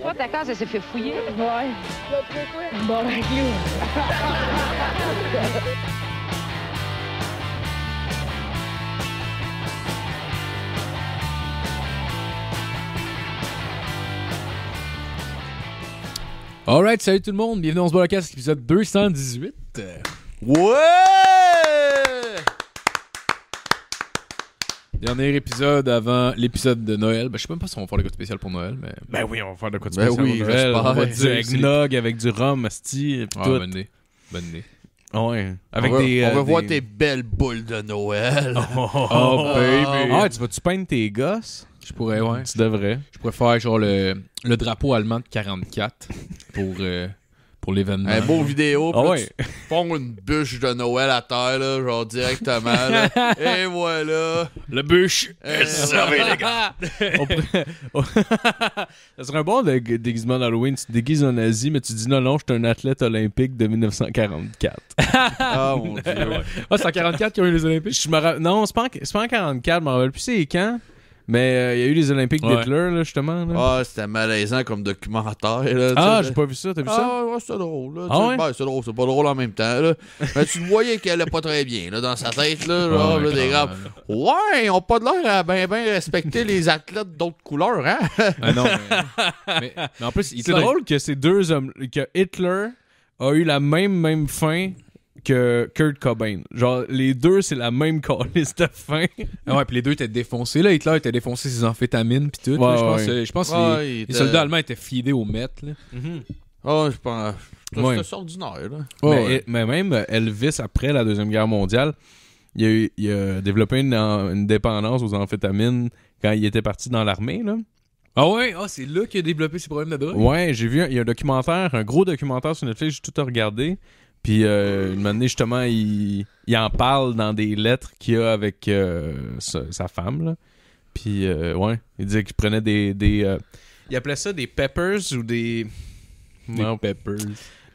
fois, ta case, s'est fait fouiller. Ouais. Bon, ben, All Alright, salut tout le monde, bienvenue dans ce podcast, épisode 218. Ouais! Dernier épisode avant l'épisode de Noël. Ben, je sais même pas si on va faire le quoi de spécial pour Noël, mais. Ben oui, on va faire le quoi de ben spécial pour Noël. On va du eggnog avec du rhum, asti, ah, Bonne nez. Bonne nez. Ah ouais. Avec on va, des, euh, on va voir tes belles boules de Noël. Oh, oh, baby. Oh, oh. Ah, tu vas-tu peindre tes gosses? Je pourrais, ouais. Tu devrais. Je pourrais faire genre le, le drapeau allemand de 44 pour. Euh, l'événement. Un beau vidéo, puis ah une bûche de Noël à terre, genre directement. Et voilà. Le bûche. Et euh, servez, les gars. ça serait un bon déguisement d'Halloween. Tu te déguises en Asie, mais tu dis non, non, je suis un athlète olympique de 1944. ah mon dieu. Ouais. c'est en 44 qu'ils ont eu les Olympiques. Je me Non, c'est pas, en... 1944, en 44, je rappelle plus c'est quand. Mais euh, il y a eu les Olympiques d'Hitler, là, justement. Ah, c'était malaisant comme documentaire. ah, j'ai pas vu ça, t'as vu ah, ça? Ouais, c'était drôle. ah, ouais? Ah ben, c'est drôle, c'est pas drôle en même temps. Mais tu voyais qu'elle allait pas très bien là, dans sa tête. Là, ouais, des Ouais, ils ont pas de l'air à bien ben respecter les athlètes d'autres couleurs, hein? ah, non, mais... en plus, C'est drôle que ces deux hommes, que Hitler a eu la même, même fin que Kurt Cobain. Genre, les deux, c'est la même calice de fin. Ah ouais, puis les deux étaient défoncés. Là, Hitler était défoncé ses amphétamines, puis tout. Je pense, que les, soldats allemands étaient fidés au maître. Là. Mhm. Ah, je pense. C'est sort du là. mais, même Elvis, après la Deuxième Guerre mondiale, il a, développé une, dépendance aux amphétamines quand il était parti dans l'armée, là. Ah ouais, ah, c'est là qu'il a développé ses problèmes de drogue. Ouais, j'ai vu, il y a un documentaire, un gros documentaire sur Netflix, j'ai tout regardé. Puis, euh, une année, justement, il, en parle dans des lettres qu'il a avec euh, sa, femme. Là. Puis, euh, ouais, il disait qu'il prenait des. des euh, il appelait ça des peppers ou des. Des peppers.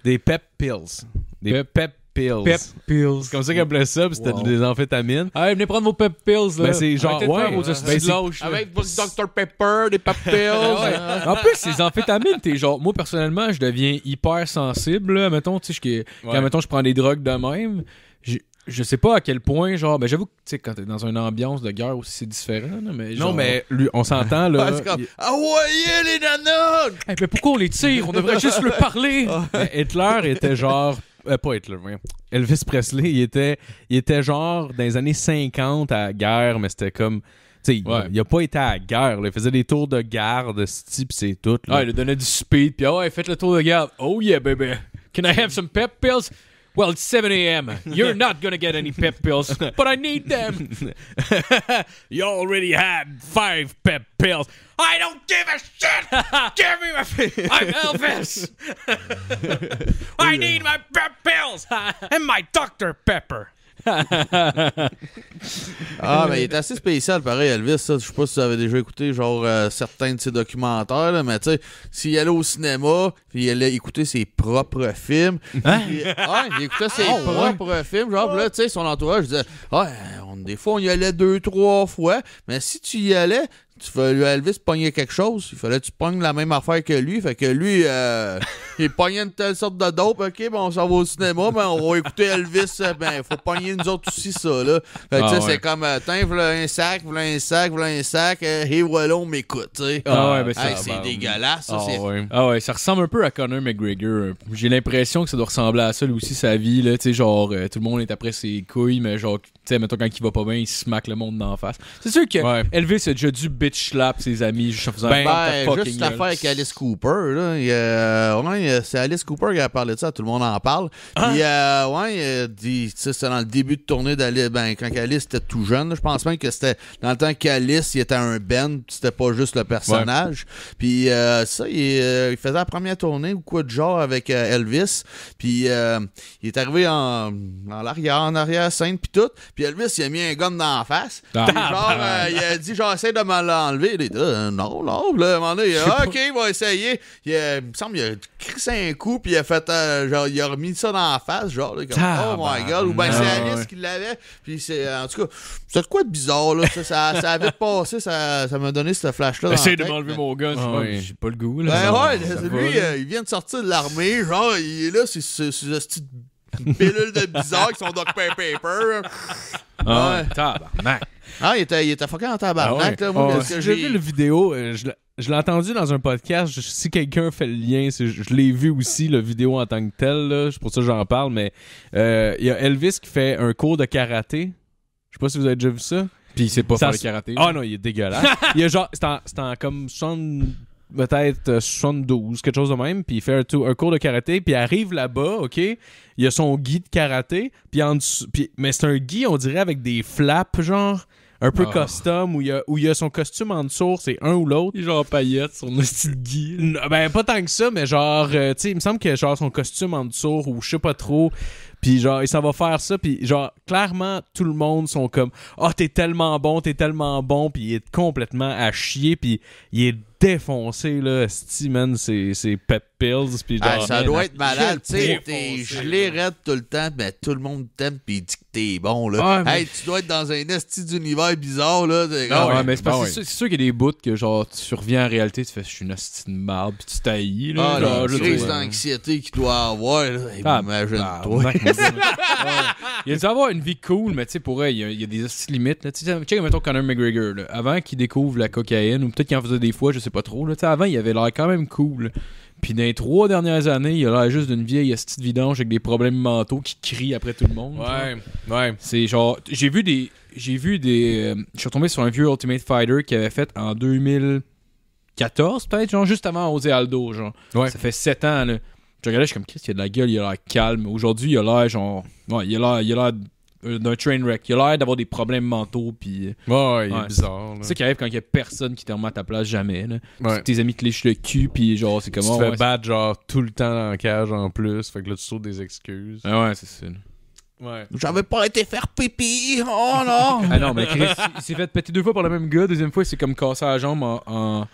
Des pep pills. Des pep Pep pills. C'est comme ça qu'ils appelaient ça, puis c'était des amphétamines. Ah, venez prendre vos pep pills. Là. Ben, c'est genre, ouais. ouais. Ben, avec votre Dr Pepper, des pep pills. en plus, les amphétamines, t'es genre, moi personnellement, je deviens hyper sensible. Là. Mettons, tu sais, quand mettons, je prends des drogues de même, je je sais pas à quel point, genre, ben j'avoue que, tu sais, quand t'es dans une ambiance de guerre aussi, c'est différent, mais genre, Non, mais on s'entend, là. ah, ouais, les nanas! mais pourquoi on les tire? On devrait juste le parler! Ah. Hitler était genre euh, pas Hitler, mais Elvis Presley, il était, il était genre dans les années 50 à guerre, mais c'était comme. Tu sais, il, n'a a pas été à la guerre. Il faisait des tours de garde, ce type, c'est tout. Ah, il a donné du speed, puis il ah ouais, fait le tour de garde. Oh yeah, baby. Can I have some pep pills? Well, it's 7 a.m. You're not going to get any pep pills, but I need them. you already had five pep pills. I don't give a shit. give me my. I'm Elvis. I need my pep pills and my Dr. Pepper. ah, mais il est assez spécial, pareil, Elvis. Je sais pas si tu avais déjà écouté genre euh, certains de ses documentaires, mais tu sais, s'il allait au cinéma, puis il allait écouter ses propres films. Hein? il écoutait ses ah, propres films. Genre, là, tu sais, son entourage disait, des fois, on y allait deux, trois fois, mais si tu y allais, tu veux Elvis pogner quelque chose, il fallait que tu pognes la même affaire que lui. Fait que lui, euh, il pognait une telle sorte de dope, ok, bon on s'en va au cinéma, ben on va écouter Elvis, euh, ben il faut pogner nous autres aussi ça, là. Fait que ah c'est comme, euh, tiens, un sac, voilà un sac, voilà un sac, et euh, voilà, on m'écoute, tu sais. Ah ouais, ben c'est ben, dégueulasse, ça. Ah, ouais. ah ouais, ça ressemble un peu à Conor McGregor. J'ai l'impression que ça doit ressembler à ça, lui aussi, sa vie, là, tu sais, genre, tout le monde est après ses couilles, mais genre, tu sais, mettons, quand il va pas bien, il smack le monde d'en face. C'est sûr que Elvis a déjà dû ses amis juste en faisant ben, ben juste l'affaire avec Alice Cooper là, euh, c'est Alice Cooper qui a parlé de ça, tout le monde en parle. Hein? Euh, ouais, dit dans le début de tournée d'Alice ben quand Alice était tout jeune, je pense même que c'était dans le temps qu'Alice il était un Ben, c'était pas juste le personnage. Puis euh, ça il, faisait la première tournée ou quoi de genre avec Elvis, puis il est arrivé en, en en arrière scène puis tout, puis Elvis il a mis un gomme dans la face. Ah. il a dit genre de me enlever Les euh, non, non. là, à un moment donné, il a, ah, OK, il va essayer. Il, a, euh, me semble qu'il a crissé un coup, puis il a fait, euh, genre, il a remis ça dans la face, genre, oh my god. Ou bien ah, c'est Alice qui l'avait. Puis c'est, en tout cas, c'est quoi de bizarre, là. Ça, ça, ça avait passé, ça, ça m'a donné cette flash-là. Essaye de m'enlever mon gun, ah, j'ai pas le goût, là. Ben ouais, lui, il vient de sortir de l'armée, genre, il est là, c'est ce petit pilule de bizarre qui sont Doc Paper. Ouais. Oh, tabarnak. Ah, il était, il fucké en tabarnak. Ah ah j'ai vu le vidéo, euh, je, l'ai entendu dans un podcast. si quelqu'un fait le lien, je, l'ai vu aussi, le vidéo en tant que telle. C'est pour ça que j'en parle. Mais euh, il y a Elvis qui fait un cours de karaté. Je sais pas si vous avez déjà vu ça. Puis il sait pas faire le karaté. Ah non, il est dégueulasse. il y genre, c'est en, comme peut-être 72, euh, quelque chose de même, puis il fait un, cours de karaté, puis arrive là-bas, OK, il a son guide de karaté, puis en mais c'est un guide on dirait, avec des flaps, genre, un peu ah. custom, où il, a, a son costume en dessous, c'est un ou l'autre. Genre paillette, son style guide Ben, pas tant que ça, mais genre, euh, tu sais, il me semble que genre son costume en dessous, ou je sais pas trop, puis genre, il s'en va faire ça, puis genre, clairement, tout le monde sont comme, « Oh, t'es tellement bon, t'es tellement bon », puis il est complètement à chier, puis il est défoncé, là. Steven, c'est pep ah, ça doit être malade. Tu sais, t'es gelé raide tout le temps, mais tout le monde t'aime puis il dit que t'es bon. Là. tu dois être dans un esti d'univers bizarre. Là, Non, ah ah ouais, mais c'est sûr, sûr qu'il y a des bouts que genre, tu reviens en réalité, tu fais je suis une esti de marde puis tu taillis. Là, ah, genre, d'anxiété qu'il doit avoir. Imagine-toi. Bah, il a dû avoir une vie cool, mais tu sais, pour elle, il y a, des esti des limites. Tu sais, mettons Conor McGregor, avant qu'il découvre la cocaïne, ou peut-être qu'il en faisait des fois, je sais pas trop. Là, avant, il avait l'air quand même cool. Puis dans les trois dernières années, il a l'air juste d'une vieille petite vidange avec des problèmes mentaux qui crient après tout le monde. Ouais, ouais. C'est genre. J'ai vu des. J'ai vu des. Euh, je suis retombé sur un vieux Ultimate Fighter qu'il avait fait en 2014, peut-être, genre juste avant Osé Aldo, genre. Ouais. Ça fait sept ans, là. Je regardais, je suis comme, quest qu'il y a de la gueule, il a l'air calme. Aujourd'hui, il a l'air genre. Ouais, il a l'air euh, d'un train wreck. Il a l'air d'avoir des problèmes mentaux. Puis, euh, ouais, il est bizarre. C'est ça qui arrive quand il y a personne qui te remet à ta place jamais. Tes amis te lèchent le cul, puis genre, c'est comme... Tu te ah, fais battre genre tout le temps dans la cage en plus. Fait que là, tu sautes des excuses. Ah ouais, c'est ça. Ouais. J'avais pas été faire pipi, oh non! ah non, mais il s'est fait péter deux fois par le même gars. Deuxième fois, il s'est comme cassé la jambe en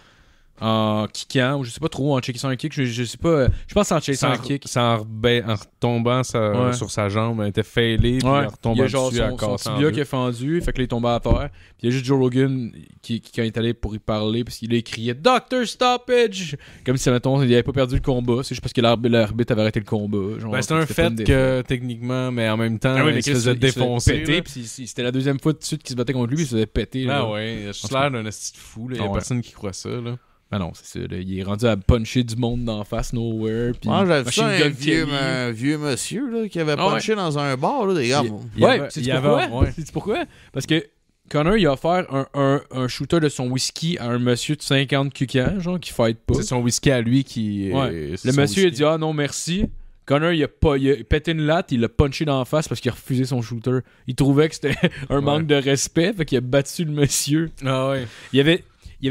en kickant, ou je sais pas trop, en checkant un kick, je, je sais pas. Euh, je pense en checkant un kick. en, retombant sur sa jambe, elle était failée, puis il en retombant dessus, genre son, son, son tibia qui est fendu, fait que est il à terre. Puis il y a juste Joe Rogan qui, qui est allé pour y parler, parce qu'il a crié Doctor Stoppage! » Comme si, mettons, il avait pas perdu le combat. C'est juste parce que l'arbitre avait arrêté le combat. ben, c'est un fait que, techniquement, mais en même temps, ah défoncé il se faisait défoncer. C'était la deuxième fois de suite qu'il se battait contre lui, il se faisait péter. Ah ouais, je suis l'air d'un fou, il y a ah personne qui croit ça, là. Ah non, c'est ça. il est rendu à puncher du monde d'en face, nowhere. Puis Moi, j'avais ça un vieux, vieux, monsieur là, qui avait ah punché dans un bar, là, des gars. Oui, ouais, c'est pourquoi? Ouais. pourquoi? Parce que Connor, il a offert un, un, un, shooter de son whisky à un monsieur de 50 QK, genre, qui fight pas. C'est son whisky à lui qui. le monsieur, il dit Ah non, merci. Connor, il a, pas, pété une latte, il l'a punché dans face parce qu'il a refusé son shooter. Il trouvait que c'était un manque de respect, fait qu'il a battu le monsieur. Ah ouais. Il avait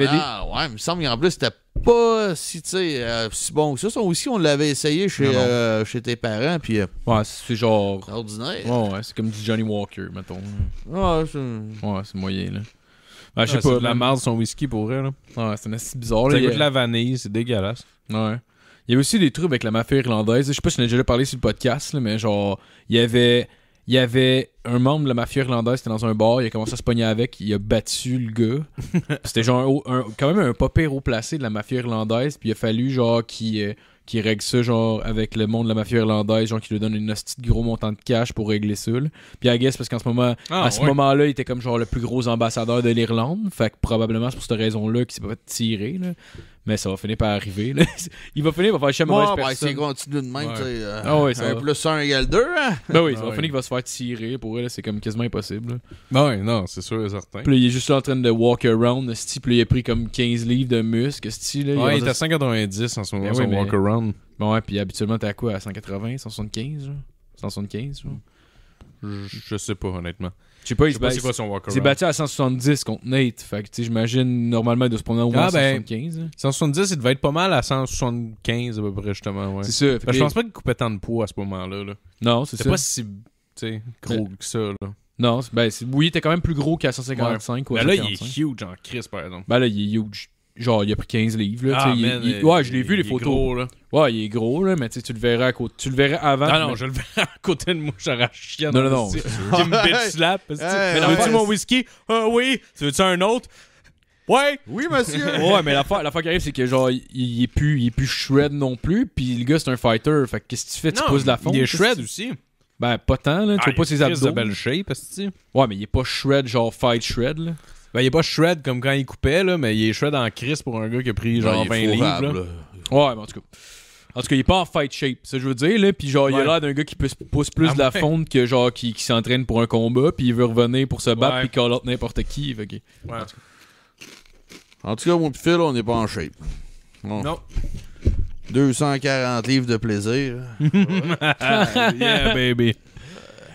ah, ouais, il me semble qu'en plus, c'était pas si, sais euh, si bon que ça. son aussi, on l'avait essayé chez, euh, chez tes parents. Puis, euh, ouais, c'est genre. Ordinaire. Ouais, ouais, c'est comme du Johnny Walker, mettons. Ouais, c'est. Ouais, c'est moyen, là. Ben, je sais pas, la la de son whisky pour vrai, là. Ouais, c'est assez bizarre. y a de la vanille, c'est dégueulasse. Ouais. Il y avait aussi des trucs avec la mafia irlandaise. Je sais pas si on a déjà parlé sur le podcast, là, mais genre, il y avait il y avait un membre de la mafia irlandaise qui était dans un bar, il a commencé à se pogner avec, il a battu le gars. C'était genre quand même un pas haut placé de la mafia irlandaise, puis il a fallu genre euh, qu'il règle ça genre avec le monde de la mafia irlandaise, genre qu'il lui donne une hostie gros montant de cash pour régler ça. Puis I guess parce qu'en ce moment ah, à ce moment-là, il était comme genre le plus gros ambassadeur de l'Irlande, fait probablement c'est pour cette raison-là qu'il s'est pas tiré tirer là mais ça va finir par arriver. Il va finir par faire chier mon mauvaise ben, personne. Ouais, c'est continue de même, ouais. 1 euh, ah plus 1 égale 2. Hein? Ben oui, ça va finir qu'il va se faire tirer. Pour elle, c'est comme quasiment impossible. Ben non, c'est sûr et certain. Puis il est juste là en train de walk around. ce puis là, il a pris comme 15 livres de muscles. là, ouais, il, est à 190 en ce moment, ben son walk around. Bon, ouais, puis habituellement, t'es à quoi À 180, 175 175 je sais pas, honnêtement. Je sais pas, il s'est battu, à 170 contre Nate. Fait que tu j'imagine normalement il doit se prendre au moins 175. Ah, 170, ben, hein. il devait être pas mal à 175 à peu près, justement. Ouais. C'est sûr. Ben, je pense pas qu'il coupait tant de poids à ce moment-là. Non, c'est ça. C'est pas si gros que ça. Là. Non, ben, oui, t'es quand même plus gros qu'à 155. Quoi, ben là, il est huge en Chris, par exemple. Ben là, il est huge genre, il a pris 15 livres. Là, ah, ouais, je l'ai vu, les photos. Gros, là. Ouais, il est gros, là, mais tu le verrais à côté. Tu le verrais avant. non, non, je le verrais à côté de moi, j'aurais chien. Non, non, non. Tu me bitch slap. Veux-tu mon whisky? Ah oui. Tu veux-tu un autre? Ouais! Oui, monsieur! ouais, mais la fois, la qui arrive, c'est que genre, il, est plus, il est plus shred non plus, puis le gars, c'est un fighter. Fait qu'est-ce que tu fais? Tu pousses poses la fonte. Il est shred aussi. Ben, pas tant, là. Tu ah, vois pas ses abdos. Il belle shape, que... Ouais, mais il est pas shred, genre fight shred, là. Ben, il est pas shred comme quand il coupait, là, mais il est shred en crise pour un gars qui a pris genre 20 livres. là. Ouais, mais ben, en tout cas. En tout cas, il est pas en fight shape, que je veux dire, là. Puis genre, il a l'air d'un gars qui pousse, plus ah, de la fonte que genre qui, s'entraîne pour un combat, puis il veut revenir pour se battre, puis call out n'importe qui. Fait Ouais. En tout cas, mon petit on n'est pas en shape. Non. 240 livres de plaisir. yeah, baby.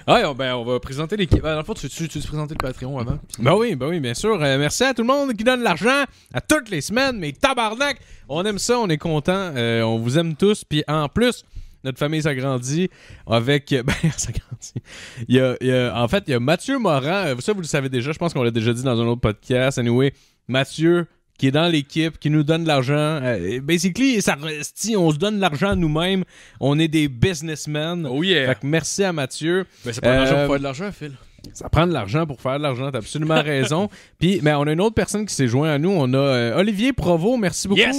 Ouais, ah, on, ben, on va présenter l'équipe. Ben, dans le tu, tu, te présenter le Patreon avant. Ben oui, ben oui, bien sûr. Euh, merci à tout le monde qui donne l'argent à toutes les semaines, mais tabarnak! On aime ça, on est content, euh, on vous aime tous. Puis en plus, notre famille s'agrandit avec. Euh, ben, s'agrandit. en fait, il y a Mathieu Morin. Ça, vous le savez déjà, je pense qu'on l'a déjà dit dans un autre podcast. Anyway, Mathieu qui est dans l'équipe, qui nous donne de l'argent. Euh, basically, ça, on se donne de l'argent nous-mêmes, on est des businessmen. Oh Fait que merci à Mathieu. Mais ben, c'est pas de l'argent pour euh, faire de l'argent, Phil. Ça prend de l'argent pour faire de l'argent, t'as absolument raison. Puis, mais ben, on a une autre personne qui s'est joint à nous. On a euh, Olivier Provo, merci beaucoup. Yes,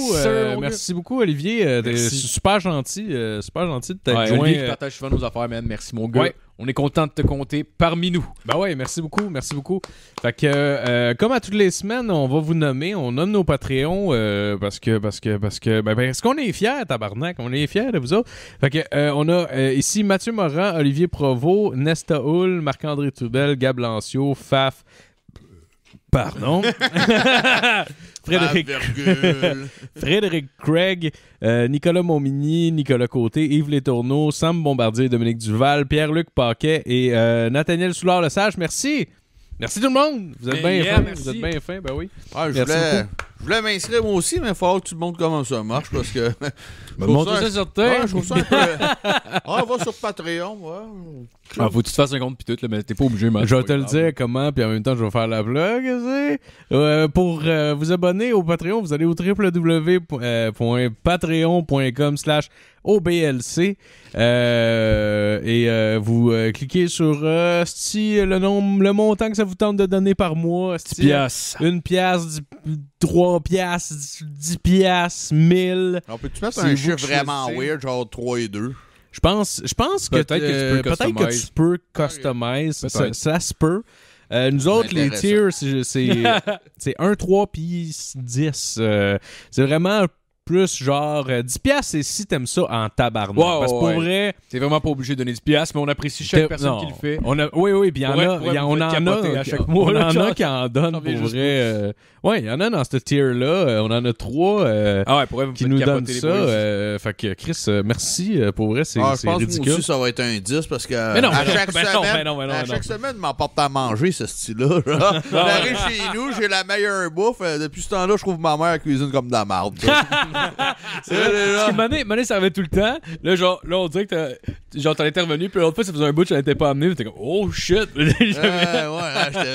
merci beaucoup, Olivier. super gentil, super gentil de t'être Olivier qui partage souvent nos affaires, man. Merci, mon gars. On est content de te compter parmi nous. Ben ouais, merci beaucoup, merci beaucoup. Fait que, euh, comme à toutes les semaines, on va vous nommer, on nomme nos Patreons euh, parce que, parce que, parce que, ben, est-ce ben, qu'on est fiers, tabarnak? On est fiers de vous autres. Fait que, euh, on a ici Mathieu Morin, Olivier Provost, Nesta Hull, Marc-André Trudel, Gab Lancio, Faf, Pardon. Frédéric, Craig, euh, Nicolas Momigny, Nicolas Côté, Yves Letourneau, Sam Bombardier, Dominique Duval, Pierre-Luc Paquet et euh, Nathaniel Soulard-Lesage. Merci. Merci tout le monde. Vous êtes bien fin. Vous êtes bien fin, ben oui. Ah, je, voulais, je, voulais, m'inscrire moi aussi, mais il faut que tu montres comment ça marche parce que. Ben, montre ça, je un peu. Ah, va sur Patreon. Ouais. Ah, faut que tu te fasses un compte tout, là, mais t'es pas obligé, Je vais te le dire comment, puis en même temps, je vais faire la vlog. Euh, pour euh, vous abonner au Patreon, vous allez au www.patreon.com/slash OBLC. Euh, et euh, vous euh, cliquez sur euh, le nombre, le montant que ça vous tente de donner par mois. Si, Une pièce trois piastres, 10 piastres, 1000. On peut un chiffre vraiment weird, genre 3 et 2? Je pense, je pense peut que, que, tu peux peut que tu peux customize. Ça, ça se peut. nous autres, les tiers, c'est 1, 3 puis 10. c'est vraiment plus genre 10 euh, piastres et si t'aimes ça en tabarnak. parce que pour vrai. T'es vraiment pas obligé de donner 10 piastres, mais on apprécie chaque personne qui le fait. On a... Oui, oui, puis il y en a. on en a. À chaque... en a qui en donne pour vrai. Euh, ouais, il y en a dans ce tier-là. Euh, on en a trois ah ouais, qui nous donnent ça. fait que Chris, merci. Pour vrai, c'est ridicule. Ah, je pense que ça va être un 10 parce que mais non, à chaque semaine, à chaque semaine, m'emporte à manger ce style-là. J'arrive ah chez nous, j'ai la meilleure bouffe. Depuis ce temps-là, je trouve ma mère cuisine comme de la marde. c'est Parce Mané, ça avait tout le temps. Là, genre, là, on dirait que t'as, genre, t'en étais revenu, puis l'autre fois, ça faisait un bout que j'en étais pas amené, T'es comme, oh shit. Ouais, ouais, j'étais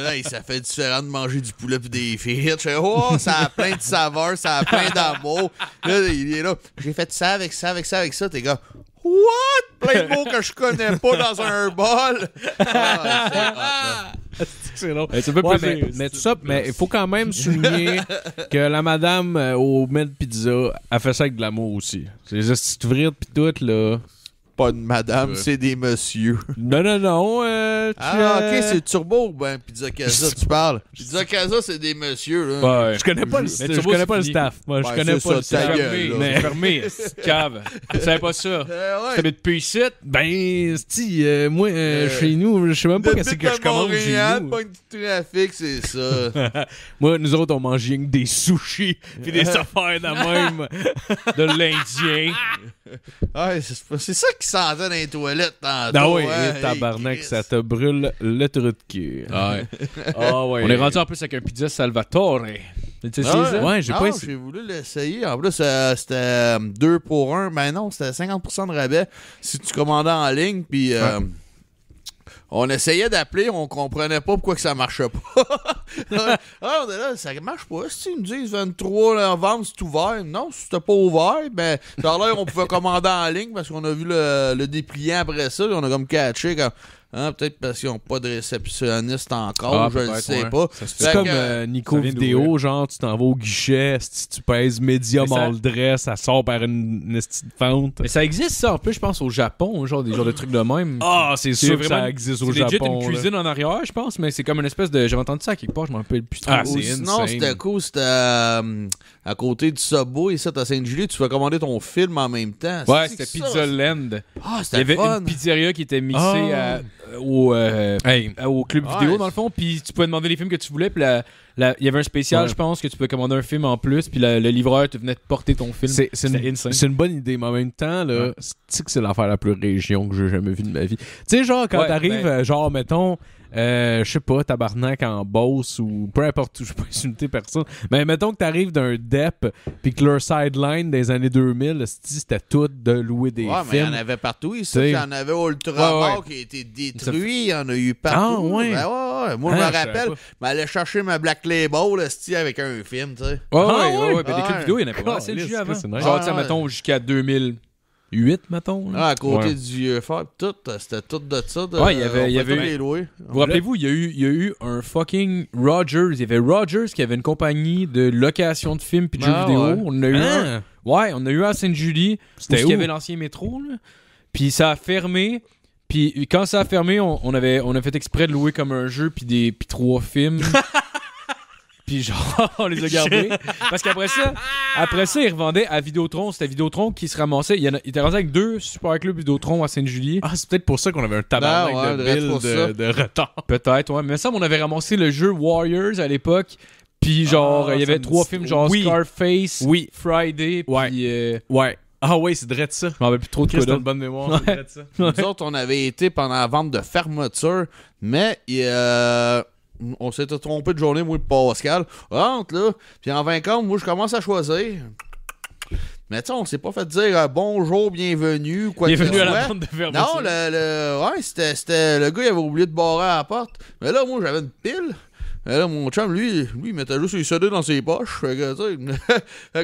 là, et ça fait différent de manger du poulet puis des frites. oh, ça a plein de saveurs, ça a plein d'amour. Là, il est là, j'ai fait ça avec ça, avec ça, avec ça. T'es gars, What? Plein de mots que je connais pas dans un bol. Ah, c'est long. Ah, mais, mais, mais, tout ça, mais il faut quand même souligner que la madame euh, au Med Pizza a fait ça avec de l'amour aussi. C'est si tu pis tout, là pas de madame, c'est des messieurs. Non, non, non. Euh, ah, ok, euh, c'est Turbo, ben, Pizza Casa, tu parles. Pizza Casa, c'est des messieurs, là. je connais pas le, connais pas le staff. Moi, je connais pas le staff. C'est fermé, cave. c'est pas ça. Tu habites depuis ici? Ben, si, euh, moi, chez nous, je sais même pas qu'est-ce que je commande chez nous. pas du trafic, c'est ça. moi, nous autres, on mange rien que des sushis, puis des affaires de même, de l'Indien. c'est ça qui sentait dans les toilettes tantôt. Ah oui, hein. tabarnak, ça te brûle le truc. de cul. Ah On est rendu en plus avec un pizza Salvatore. Tu sais, ça? Ouais, j'ai voulu l'essayer. En plus, euh, c'était 2 euh, pour 1. Mais ben non, c'était 50% de rabais si tu commandais en ligne. Puis. Euh, on essayait d'appeler, on comprenait pas pourquoi que ça marchait pas. ah, on est là, ça marche pas. Si ils nous disent 23 novembre, c'est ouvert. Non, c'était pas ouvert. Ben, tout on pouvait commander en ligne parce qu'on a vu le, le dépliant après ça. On a comme catché. Quand... Hein, peut-être parce qu'ils n'ont pas de réceptionniste encore, ah, je ne sais pas. C'est comme euh, Nico Vidéo, genre, tu t'en vas au guichet, si tu pèses médium en dress, ça sort par une, petite fente. Mais ça existe ça un peu, je pense, au Japon, genre des genres de trucs de même. Ah, c'est sûr que ça existe au Japon. C'est une cuisine en arrière, je pense, mais c'est comme une espèce de. J'avais entendu ça à quelque part, je m'en rappelle plus. Ah, c'est Sinon, c'était cool, c'était euh, à côté du et ça, à saint julie tu vas commander ton film en même temps. Ouais, c'était Pizza Land. Ah, c'était fun. Il y avait une pizzeria qui était missée ah. à euh, au, euh, au club vidéo, dans le fond. Puis tu pouvais demander les films que tu voulais. Puis il y avait un spécial, je pense, que tu pouvais commander un film en plus. Puis le livreur te venait te porter ton film. C'est, une, bonne idée, mais en même temps, là, c'est que c'est l'affaire la plus région que j'ai jamais vue de ma vie. Tu sais, genre, quand t'arrives, ben euh, genre, mettons, euh, je sais pas, tabarnak en boss ou peu importe où, je peux insulter personne. Mais mettons que tu t'arrives d'un DEP puis que leur sideline des années 2000, c'était tout de louer des ouais, films. mais il y en avait partout ici. Il y en avait ultra ouais, qui a été détruit, il y en a eu partout. Ah, ouais. Ben, Moi, je hein, me rappelle, je aller chercher ma Black Label c'était avec un film, tu sais. Ouais, ouais, ah, ouais, des ah, clips vidéo, il y en a pas. Ah, c'est le jeu avant. Genre, mettons, jusqu'à 2000. 8, mettons. Ah, à côté du vieux tout, euh, c'était tout de ça. ouais, il y avait. louer, vous rappelez-vous, il y, a eu, il y a eu un fucking Rogers. Il y avait Rogers qui avait une compagnie de location de films puis de jeux ah, vidéo. On a eu un. Hein? Ouais, on a eu à Sainte-Julie. C'était où? Il y avait l'ancien métro, là. Puis ça a fermé. Puis quand ça a fermé, on, on, avait, on a fait exprès de louer comme un jeu puis, des, puis trois films. Puis genre, on les a gardés. Parce qu'après ça, après ça, ils revendaient à Vidéotron. C'était Vidéotron qui se ramassait. Il, y en il était rendu avec deux super clubs Vidéotron à saint julie Ah, c'est peut-être pour ça qu'on avait un tabac ah, de, Bill de, retard. Peut-être, ouais. Mais ça, on avait ramassé le jeu Warriors à l'époque. Puis genre, ah, il y avait trois films, genre Scarface, oui. Friday, ouais. puis... Euh, ouais. Ah ouais, c'est direct ça. On avait plus trop de quoi. bonne mémoire. Ouais. Ça. Nous autres, on avait été pendant la vente de fermeture, mais... Euh on s'était trompé de journée, moi et Pascal. Rentre là, puis en vainquant, moi je commence à choisir. Mais tu on s'est pas fait dire euh, bonjour, bienvenue, quoi Bienvenue à la bande de fermeture. Non, le, le, ouais, c'était, c'était, le gars, il avait oublié de barrer à la porte. Mais là, moi, j'avais une pile. Mais là, mon chum, lui, lui, il mettait juste les CD dans ses poches. Fait que,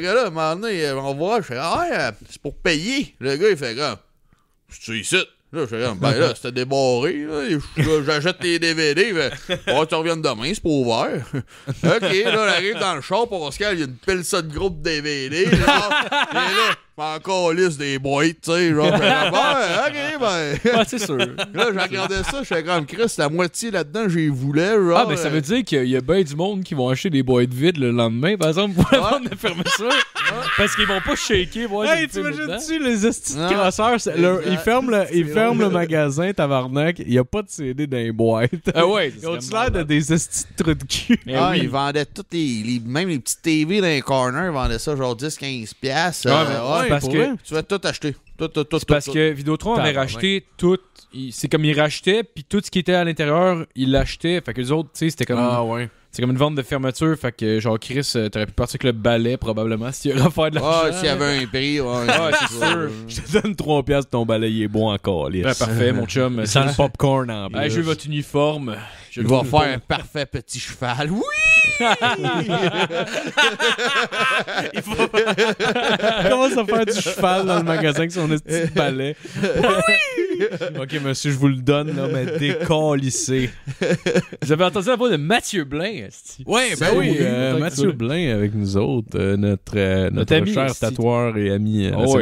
là, à un moment donné, il m'envoie, je fais, ah, c'est pour payer. Le gars, il fait, je c'est ici. Là, je ben, ben là, c'était débarré. J'achète les DVD. Ben, tu reviens demain, c'est pas ouvert. OK, là, on arrive dans le char, Pascal, il y a une ça de groupe DVD. là, encore liste des boîtes, tu sais. Genre, ben, ok, ben. c'est sûr. là, j'ai regardé ça, je suis comme Chris, la moitié là-dedans, j'y voulais, genre. Ah, mais ben, ça veut euh. dire qu'il y a ben du monde qui vont acheter des boîtes vides le lendemain, par exemple, pour la vente de fermeture. Parce qu'ils vont pas shaker, voir Hey, t'imagines-tu les estis de crasseurs? Ils ferment le, ils ferment le magasin, tabarnak. Il y a pas de CD dans les boîtes. Ah ouais, Ils ont-tu l'air de des estis de trucs de cul? Ah, ils vendaient toutes les, même les petites TV dans les corners, ils vendaient ça genre 10-15$. piastres. ouais. Euh, parce que tu vas tout acheter. Tout, tout, tout, parce que Vidotron avait racheté tout. C'est comme il rachetait puis tout ce qui était à l'intérieur, il l'achetait Fait que les autres, tu sais, c'était comme. Ah ouais. C'est comme une vente de fermeture, fait que genre Chris, euh, t'aurais pu partir avec le balai probablement si y fait de la. Ah, s'il y avait un prix, ouais. Ah, c'est sûr. Je te donne 3 piastres, ton balai il est bon encore. parfait, mon chum. Sans le popcorn en je veux votre uniforme. Je vais va faire un parfait petit cheval. Oui! Il faut... commence à faire du cheval dans le magasin avec son petit balai. oui! ok, monsieur, je vous le donne, là, mais Vous J'avais entendu la voix de Mathieu Blain. Ouais, ben oui, euh, Mathieu Blain avec nous autres, euh, euh, notre, notre, cher tatoueur et ami oh,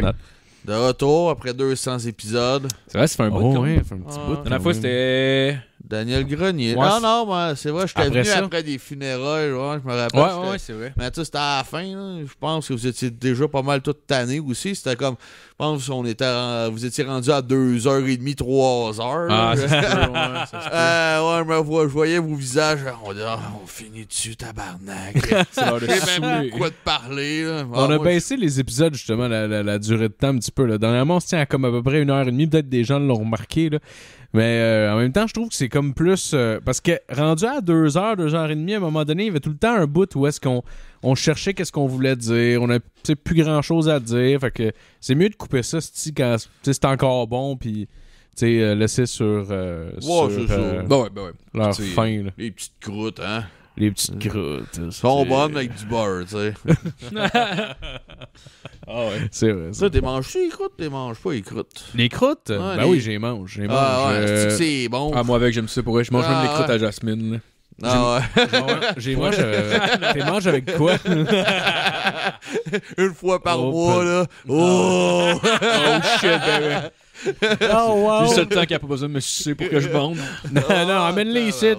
De retour après 200 épisodes. C'est vrai, ça fait un bout oh, de fait un petit ah. bout. La fois, c'était Daniel Grenier. non, ah non, moi, c'est vrai, j'étais venu après des funérailles, je me rappelle. Ouais, ouais, c'est vrai. Mais tu sais, c'était à la fin, je pense que vous étiez déjà pas mal toute tannée aussi. C'était comme, je pense on était, vous étiez rendu à 2h30, 3h. Ah, c'est ouais, euh, ouais, je voyais vos visages, on ah, on finit dessus, tabarnak. c'est même quoi de parler. Ah, on a baissé les épisodes, justement, la, durée de temps un petit peu. Là. Dernièrement, on se à comme à peu près heure et demie. peut-être des gens l'ont remarqué, là. Mais euh, en même temps, je trouve que c'est comme plus. Euh, parce que rendu à 2h, 2h30, à un moment donné, il y avait tout le temps un bout où est-ce qu'on on cherchait qu'est-ce qu'on voulait dire. On n'a plus grand-chose à dire. Fait que c'est mieux de couper ça quand c'est encore bon. Puis tu sais, euh, laisser sur, Les petites croûtes, hein? Les petites euh, croûtes. Ils sont bonnes avec du beurre, tu sais. ah ouais. C'est vrai. Ça, t'es manges-tu les croûtes T'es manges pas les croûtes Les croûtes Ben oui, j'y mange. Ah ouais, cest que euh, c'est bon. Ah, moi avec, j'aime ça pour eux. Je mange même les ah, croûtes à Jasmine. là. Ah ouais. J'y mange. T'es euh, avec quoi Une fois par oh, mois, là. Ah, oh! oh shit, ben Oh, wow. le temps qu'il n'y a pas besoin de me sucer pour que je bombe. Non, ah, non, amène-les ici,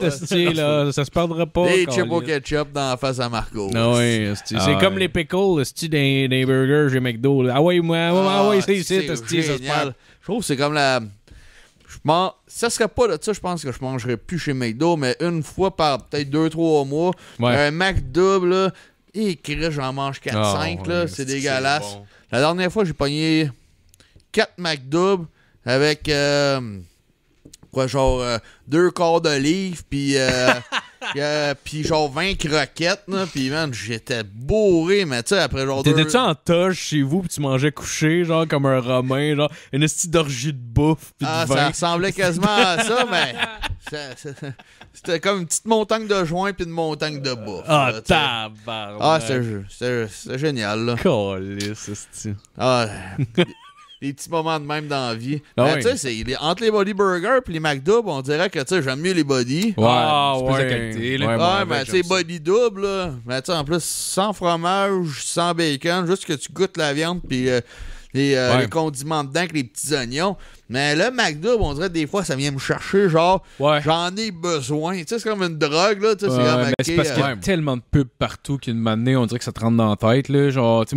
là, ça se perdra pas. Des chips au ketchup dans la face à Marco. Non, ah c'est ah comme les pickles, style, des burgers chez McDo. Ah ouais, moi, ah, ouais, c'est ici, ça Je trouve que c'est comme la... Je mange... Ça serait pas de ça, je pense que je mangerais plus chez McDo, mais une fois par peut-être deux, trois mois, un Mac double, là, j'en mange 4-5, là, c'est dégueulasse. La dernière fois, j'ai pogné 4 Mac avec euh, quoi genre euh, deux quarts d'olive puis euh, puis genre 20 croquettes puis man, j'étais bourré mais tu sais après genre T'étais tu en toge chez vous puis tu mangeais couché genre comme un romain genre une espèce d'orgie de bouffe puis Ah, vin. ça ressemblait quasiment à ça mais c'était comme une petite montagne de joint puis une montagne de bouffe. Ah, là, Ah, c'était génial, là. Calice, Ah, les petits moments de même dans la vie. Mais ben, ben, tu sais, entre les Body Burger et les McDouble, on dirait que, tu j'aime mieux les Body. Ouais, ah, c'est ouais. plus qualité, Ouais, mais Body Double, mais ben, tu sais, en plus, sans fromage, sans bacon, juste que tu goûtes la viande, puis... Euh, euh, les, condiments dedans, avec les petits oignons. Mais le McDo, on dirait des fois, ça vient me chercher, genre, j'en ai besoin. Tu sais, c'est comme une drogue, là. Tu sais, c'est parce qu'il y a euh, tellement de pubs partout qu'une matinée, on dirait que ça te rentre dans la tête, là. Genre, tu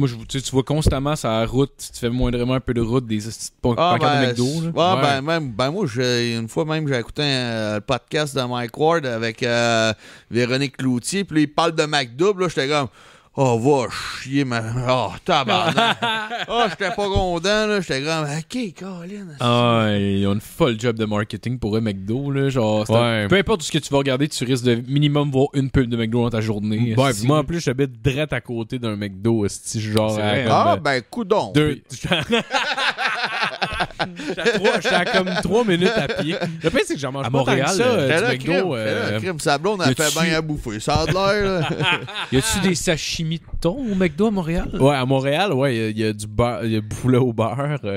vois constamment ça route, tu fais moindrement un peu de route, des petits ah, de ben, McDo, ah, ben, ben, ben, moi, une fois même, j'ai écouté un euh, podcast de Mike Ward avec Véronique Cloutier, puis il parle de McDo, là, j'étais comme. Oh, va chier, ma. Oh, tabarnak. oh, j'étais pas content, là. J'étais grand. Ok, Colin. Ah, ils ont une folle job de marketing pour eux, McDo, là. Genre, peu importe ce que tu vas regarder, tu risques de minimum voir une pub de McDo dans ta journée. Ouais, moi en plus, j'habite direct à côté d'un McDo, genre à Ah, ben, coudon. deux. J'ai à trois- comme minutes à pied. Le pire, c'est que j'en mange À pas Montréal, tant que ça, euh, crime. McDo. euh, fais crime. sablon, on a fait bien à bouffer. Ça a de l'air, Y a-tu des sachets? chimiton au McDo à Montréal? Ouais, à Montréal, ouais, il y, a du beurre, au beurre. il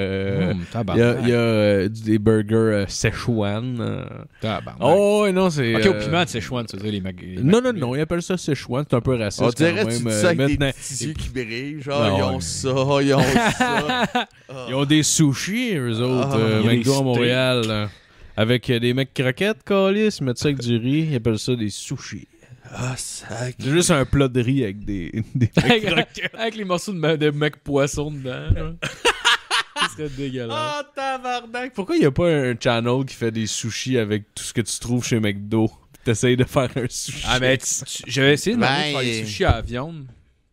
y a, des burgers euh, Sichuan. Euh. Oh, non, c'est. Ok, au euh, piment de Sichuan, ça veux les, mag Non, non, non, ils appellent ça Sichuan, c'est un peu raciste. On dirait que euh, des petits qui genre, ils ont ça, ils ont ça. Ah. Ils ont des sushis, eux ah, autres, McDo à Montréal. Avec des mecs croquettes, calice, ils mettent ça avec du riz, ils appellent ça des sushis. Ah, sac. C'est juste un plat de riz avec des, Avec les morceaux de, de mec poisson dedans. Ce serait dégueulasse. Oh, tabarnak! Pourquoi il n'y a pas un channel qui fait des sushis avec tout ce que tu trouves chez McDo? T'essayes de faire un sushi. Ah, mais j'avais essayé de ben. faire des sushis à viande.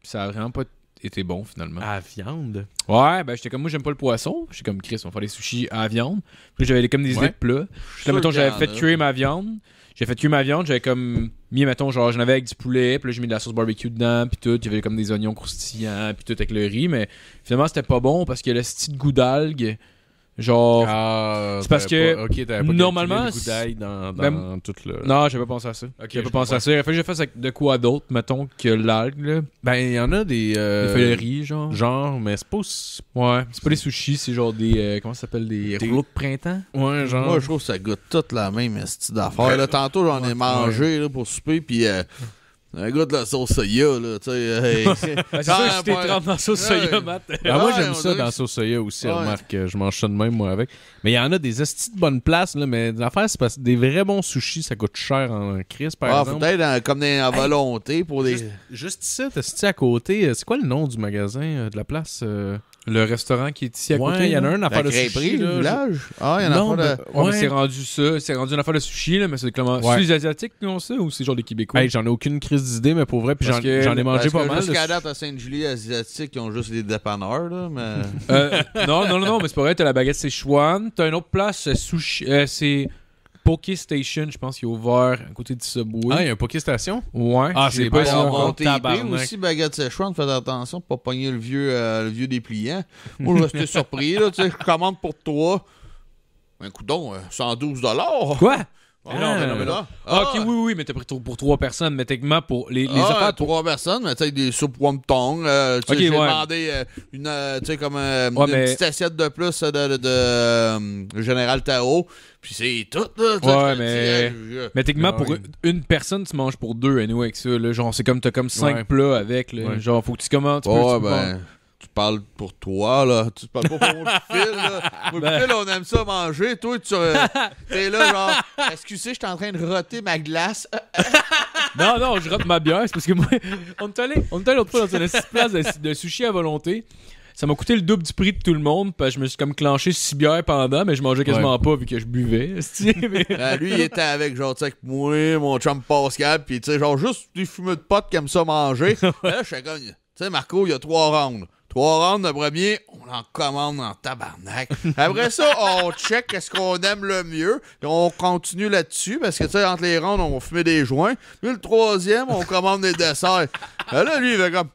Ça a vraiment pas été bon finalement. À viande? Ouais, ben j'étais comme moi, j'aime pas le poisson. J'étais comme Chris, on va faire des sushis à viande. j'avais comme des ouais. idées de j'avais fait cuire ma viande j'ai fait cuire ma viande, j'avais comme mis, mettons, genre, j'en avais avec du poulet, puis là, j'ai mis de la sauce barbecue dedans, puis tout, j'avais comme des oignons croustillants, puis tout avec le riz, mais finalement, c'était pas bon parce que le style goût d'algue Genre, ah, c'est parce que pas, pas normalement, le dans, dans tout le... non, j'avais pas pensé à ça. j'avais pas pensé à ça. En fait, je fait de quoi d'autre, mettons que l'algue. Ben, il y en a des, euh, des feuilleries, genre. Genre, mais c'est pas ouais, c'est pas des sushis, c'est genre des euh, comment ça s'appelle des, rouleaux de printemps. Ouais, genre. Moi, je trouve que ça goûte toute la même style d'affaires. Ben, Tantôt, j'en ai mangé pour souper, puis euh, un goût de la sauce soya, là, tu sais. c'est dans la sauce soya, Matt. Ah, moi, j'aime ça dans la sauce soya aussi, remarque. Euh, je m'enchaîne même, moi, avec. Mais il y en a des estis de bonne place, là, mais l'affaire, c'est parce que des vrais bons sushis, ça coûte cher en crise, par ah, exemple. peut-être euh, comme des, à volonté pour des... Juste, ça, ici, t'as à côté, euh, c'est quoi le nom du magasin, de la place le restaurant qui est ici à côté, il y en a un affaire de sushi. Là, le village. Ah, il y en a non, ben, de... c'est rendu ça. C'est rendu une affaire de sushi, là, mais c'est comment. C'est asiatique Asiatiques qui ont ça ou c'est genre des Québécois J'en ai aucune crise d'idée, mais pour vrai, puis j'en ai mangé pas que mal. Jusqu'à date à Sainte-Julie, Asiatiques, ils ont juste des dépanneurs, là, mais. euh, non, non, non, mais c'est pas vrai. T'as la baguette c'est chouane. T'as une autre place, euh, sushi. Euh, c'est. Poké Station, je pense, qu'il est ouvert à côté du Subway. Ah, il y a un Poké Station? Ouais. Ah, c'est pas ça. On a aussi, Baguette Szechuan, faites attention pour pas pogner le vieux, euh, le vieux dépliant. Moi, je rester surpris, là, tu sais, je commande pour toi. Un coup d'on, 112 Quoi? non, mais non, Ah, ah ok, ah. oui, oui, mais t'as pris pour trois personnes, mais techniquement, pour les, les ah, Pour... trois personnes, mais tu sais, des soupes wonton. Euh, tu sais, j'ai demandé euh, une, tu sais, comme une petite assiette de plus de, de, de Général Tao. Puis c'est tout, là. Ouais, mais. Mais techniquement, ah pour une personne, tu manges pour deux, anyway, avec ça. Genre, c'est comme, t'as comme cinq plats avec. Là. Genre, faut que tu commandes. Tu ouais, ben tu parles pour toi, là. Tu parles pas pour mon fil là. on aime ça manger. Toi, tu es euh, t'es là, genre, excusez, je suis en train de roter ma glace. non, non, je rote ma bière. C'est parce que moi, on est allé, l'autre fois dans une place de, de sushi à volonté. Ça m'a coûté le double du prix de tout le monde, parce que je me suis comme clenché six bières pendant, mais je mangeais quasiment pas vu que je buvais. Ah, lui, il était avec, genre, tu sais, moi, mon chum Pascal, puis tu sais, genre, juste des fumeux de potes qui aiment ça manger. là, je suis comme, tu sais, Marco, il y a trois rounds. Trois rounds, le premier, on en commande en tabarnak. Après ça, on check qu'est-ce qu'on aime le mieux. Et on continue là-dessus parce que, tu sais, entre les rounds, on fumait des joints. Puis le troisième, on commande des desserts. là, lui, il fait comme,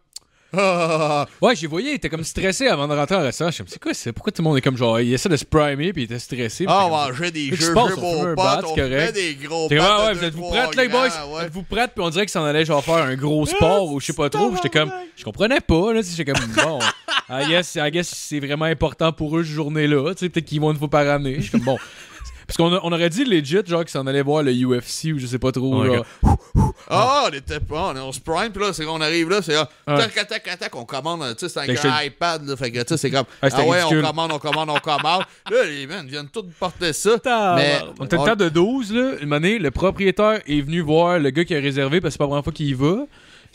Ouais, j'ai voyé, il était comme stressé avant de rentrer en restaurant. Je me suis dit, c'est quoi ça? Pourquoi tout le monde est comme genre, il essaie de se primer puis il était stressé. Ah, ouais, j'ai des jeux, pour beau des gros ah, Ouais, ouais, vous êtes-vous prêtes, les boys? Vous êtes Puis on dirait que ça en allait genre faire un gros hein? sport ou je sais pas trop. J'étais comme, je comprenais pas, là. J'étais comme, bon, I guess, I guess c'est vraiment important pour eux cette journée-là. Tu sais, peut-être qu'ils vont une fois par année. Je suis comme, bon. Parce qu'on on aurait dit legit, genre, qu'ils s'en allaient voir le UFC ou je sais pas trop. Oh, Ah, on était pas, on, sprint, puis là, c'est on arrive là, c'est là, ah, tac, tac, tac, on commande, tu sais, c'est un iPad, là, fait que, tu sais, c'est comme, ah, ouais, on commande, on commande, on commande. là, les mecs viennent tous porter ça. Mais, on était le temps de 12, là, une année, le propriétaire est venu voir le gars qui a réservé, parce que c'est pas la première fois qu'il y va.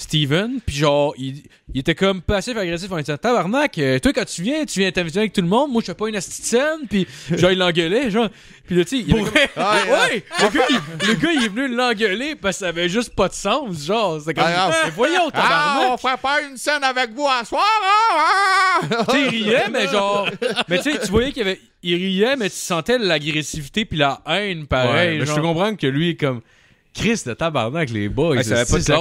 Steven, puis genre, il, il, était comme passif-agressif en Tabarnak, euh, toi quand tu viens, tu viens t'inviter avec tout le monde, moi je fais pas une scène, puis genre, il l'engueulait, genre. Puis là, tu sais, il Pour... ouais, ouais. Le, gars, il, est venu l'engueuler parce que ça avait juste pas de sens, genre. C'est comme, voyons, ah, tabarnak. on ferait pas une scène avec vous à soir, hein? ah! Tu riait, mais genre, mais tu sais, tu voyais qu'il avait, il riait, mais tu sentais l'agressivité puis la haine, pareil. je te comprends que lui, comme, Chris de tabarnak, les boys, il ça, pas de ça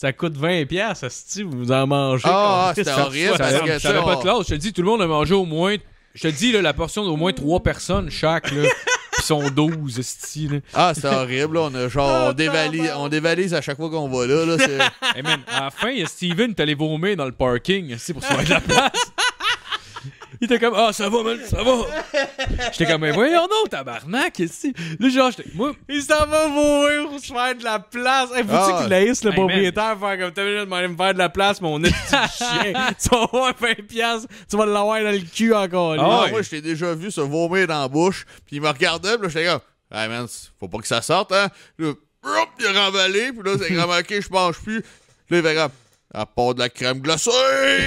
ça coûte 20 pièces si vous en mangez. Ah, ah c'est horrible. Ça n'avait pas de classe. Je te dis, tout le monde a mangé au moins... Je te dis, là, la portion d'au moins 3 personnes chaque, là. Pis sont 12, style. Ah, c'est horrible, On a genre, on oh, dévalise, on dévalise à chaque fois qu'on va là, là. Hey man, à la fin, Steven, t'allais vomir dans le parking, c'est pour sauver de la place. Il était comme, ah, ça va, man, ça va. J'étais comme, mais voyons non, tabarnak, ici. Là, genre, j'étais, moi. Il s'en va vomir pour se faire de la place. et eh, vous tu que ah. qu'il le propriétaire faire comme, t'as vu, de me faire de la place, mon petit chien. tu vas voir, 20 piastres, tu vas l'avoir dans le cul encore. Là. Ah, moi, je t'ai déjà vu se vomir dans la bouche, puis il me regardait, puis là, j'étais comme, hey, man, faut pas que ça sorte, hein. Là, il a remballé, puis là, c'est vraiment, « ok, je mange plus. Là, il fait comme, à part de la crème glacée!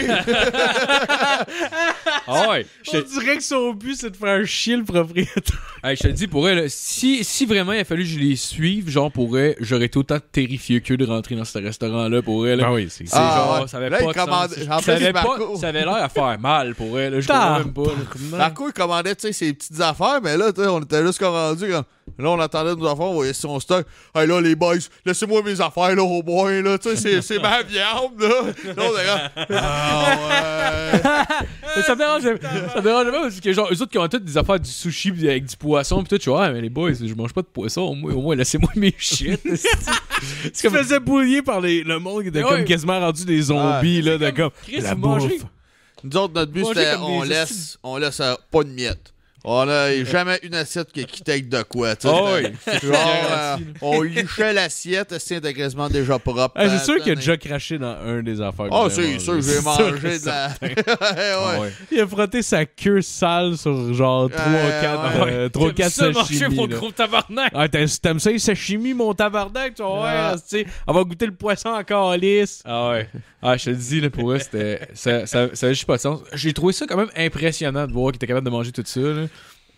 Ah ouais! Je te dirais que son but, c'est de faire chier le propriétaire. je te dis, pour elle, si, si vraiment il a fallu que je les suive, genre, pour elle, j'aurais été autant terrifié que de rentrer dans ce restaurant-là pour elle. Ah oui, c'est ah, genre, ça avait pas Ça avait, l'air à faire mal pour elle. Je comprends même pas. Marco, il commandait, ses petites affaires, mais là, on était juste rendu comme. Là, on attendait nos affaires, on voyait on stock. Hey, là, les boys, laissez-moi mes affaires, là, au moins, là. Tu sais, c'est ma viande, là. Là, on Ah, ouais. ça me dérange, ça pas parce que, genre, eux autres qui ont toutes des affaires du sushi avec du poisson, pis tout, tu vois, mais les boys, je mange pas de poisson, au moins, laissez-moi mes shit. Tu comme... faisais bouillir par le monde qui était comme quasiment rendu des zombies, ah, là, de comme. comme la bouffe. Nous autres, notre but, c'était on laisse, on euh, laisse pas de miettes. On a jamais une assiette qui quitte avec de quoi. tu sais. Oh oui. Genre, euh, on lichait l'assiette, c'est intégralement déjà propre. Ah, c'est sûr qu'il a déjà craché dans un des affaires. Ah, c'est sûr, que j'ai mangé de ah Il a frotté sa queue sale sur genre 3 ou 4 quatre euh, T'aimes ça marchait pour gros tabarnak. Ah, t'aimes ça les sashimi mon tabarnak, ah tu vois, on va goûter le poisson encore lisse. Ah ouais. Ah, je te dis, là, pour eux, Ça, ça, juste pas de sens. J'ai trouvé ça quand même impressionnant de voir qu'il était capable de manger tout ça. Là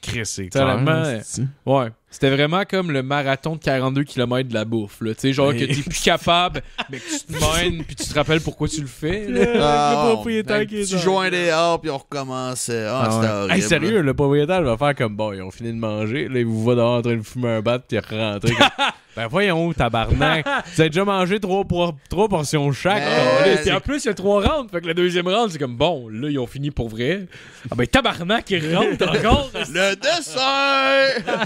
crisser. Clairement, ouais. C'était vraiment comme le marathon de 42 km de la bouffe. Là. sais genre que que t'es plus capable, mais que tu te mènes, puis tu te rappelles pourquoi tu le fais. le ah, propriétaire qui est Tu joins les arbres, puis on recommence. Euh, ah, ah sérieux, le propriétaire va faire comme bon, ils ont fini de manger, là, il vous voit dehors en train de fumer un bat, puis rentrer. Comme... ben voyons, tabarnak. vous avez déjà mangé trois, trois portions chaque. Et en plus, il y a trois rounds. Fait que la deuxième round, c'est comme bon, là, ils ont fini pour vrai. Ah ben tabarnak, rentre rentre encore. le dessin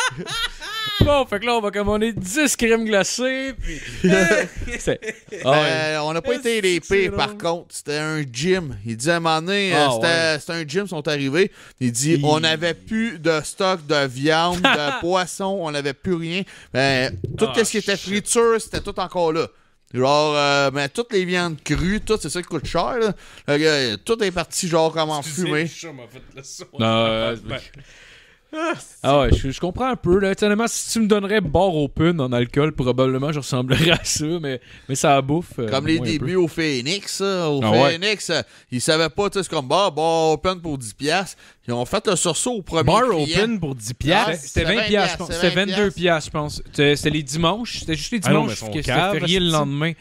bon, fait que là, on va commander 10 crèmes glacées. Puis... Ben, ah euh, on n'a pas été les par contre. C'était un gym. Il dit à un moment donné, ah euh, c'était un gym, ils sont arrivés. Il dit on n'avait plus de stock de viande, de poisson, on n'avait plus rien. Ben, tout ah, ce qui était friture, c'était tout encore là. Genre, mais euh, ben, toutes les viandes crues, tout, c'est ça qui coûte cher. tout est parti, genre, comme en fumée ah ouais, je, comprends un peu. Là. si tu me donnerais bar open en alcool, probablement je ressemblerais à ça, mais, mais ça bouffe. Euh, comme les débuts au Phoenix. au ah Phoenix, euh, ils savaient pas, tu sais, comme bar, bar open pour 10$. Ils ont fait un sursaut au premier. Bar open pour 10$. Ah, c'était 20$, je pense. C'était 22$, je pense. C'était les dimanches. C'était juste les ah dimanches. Ah C'était férié le lendemain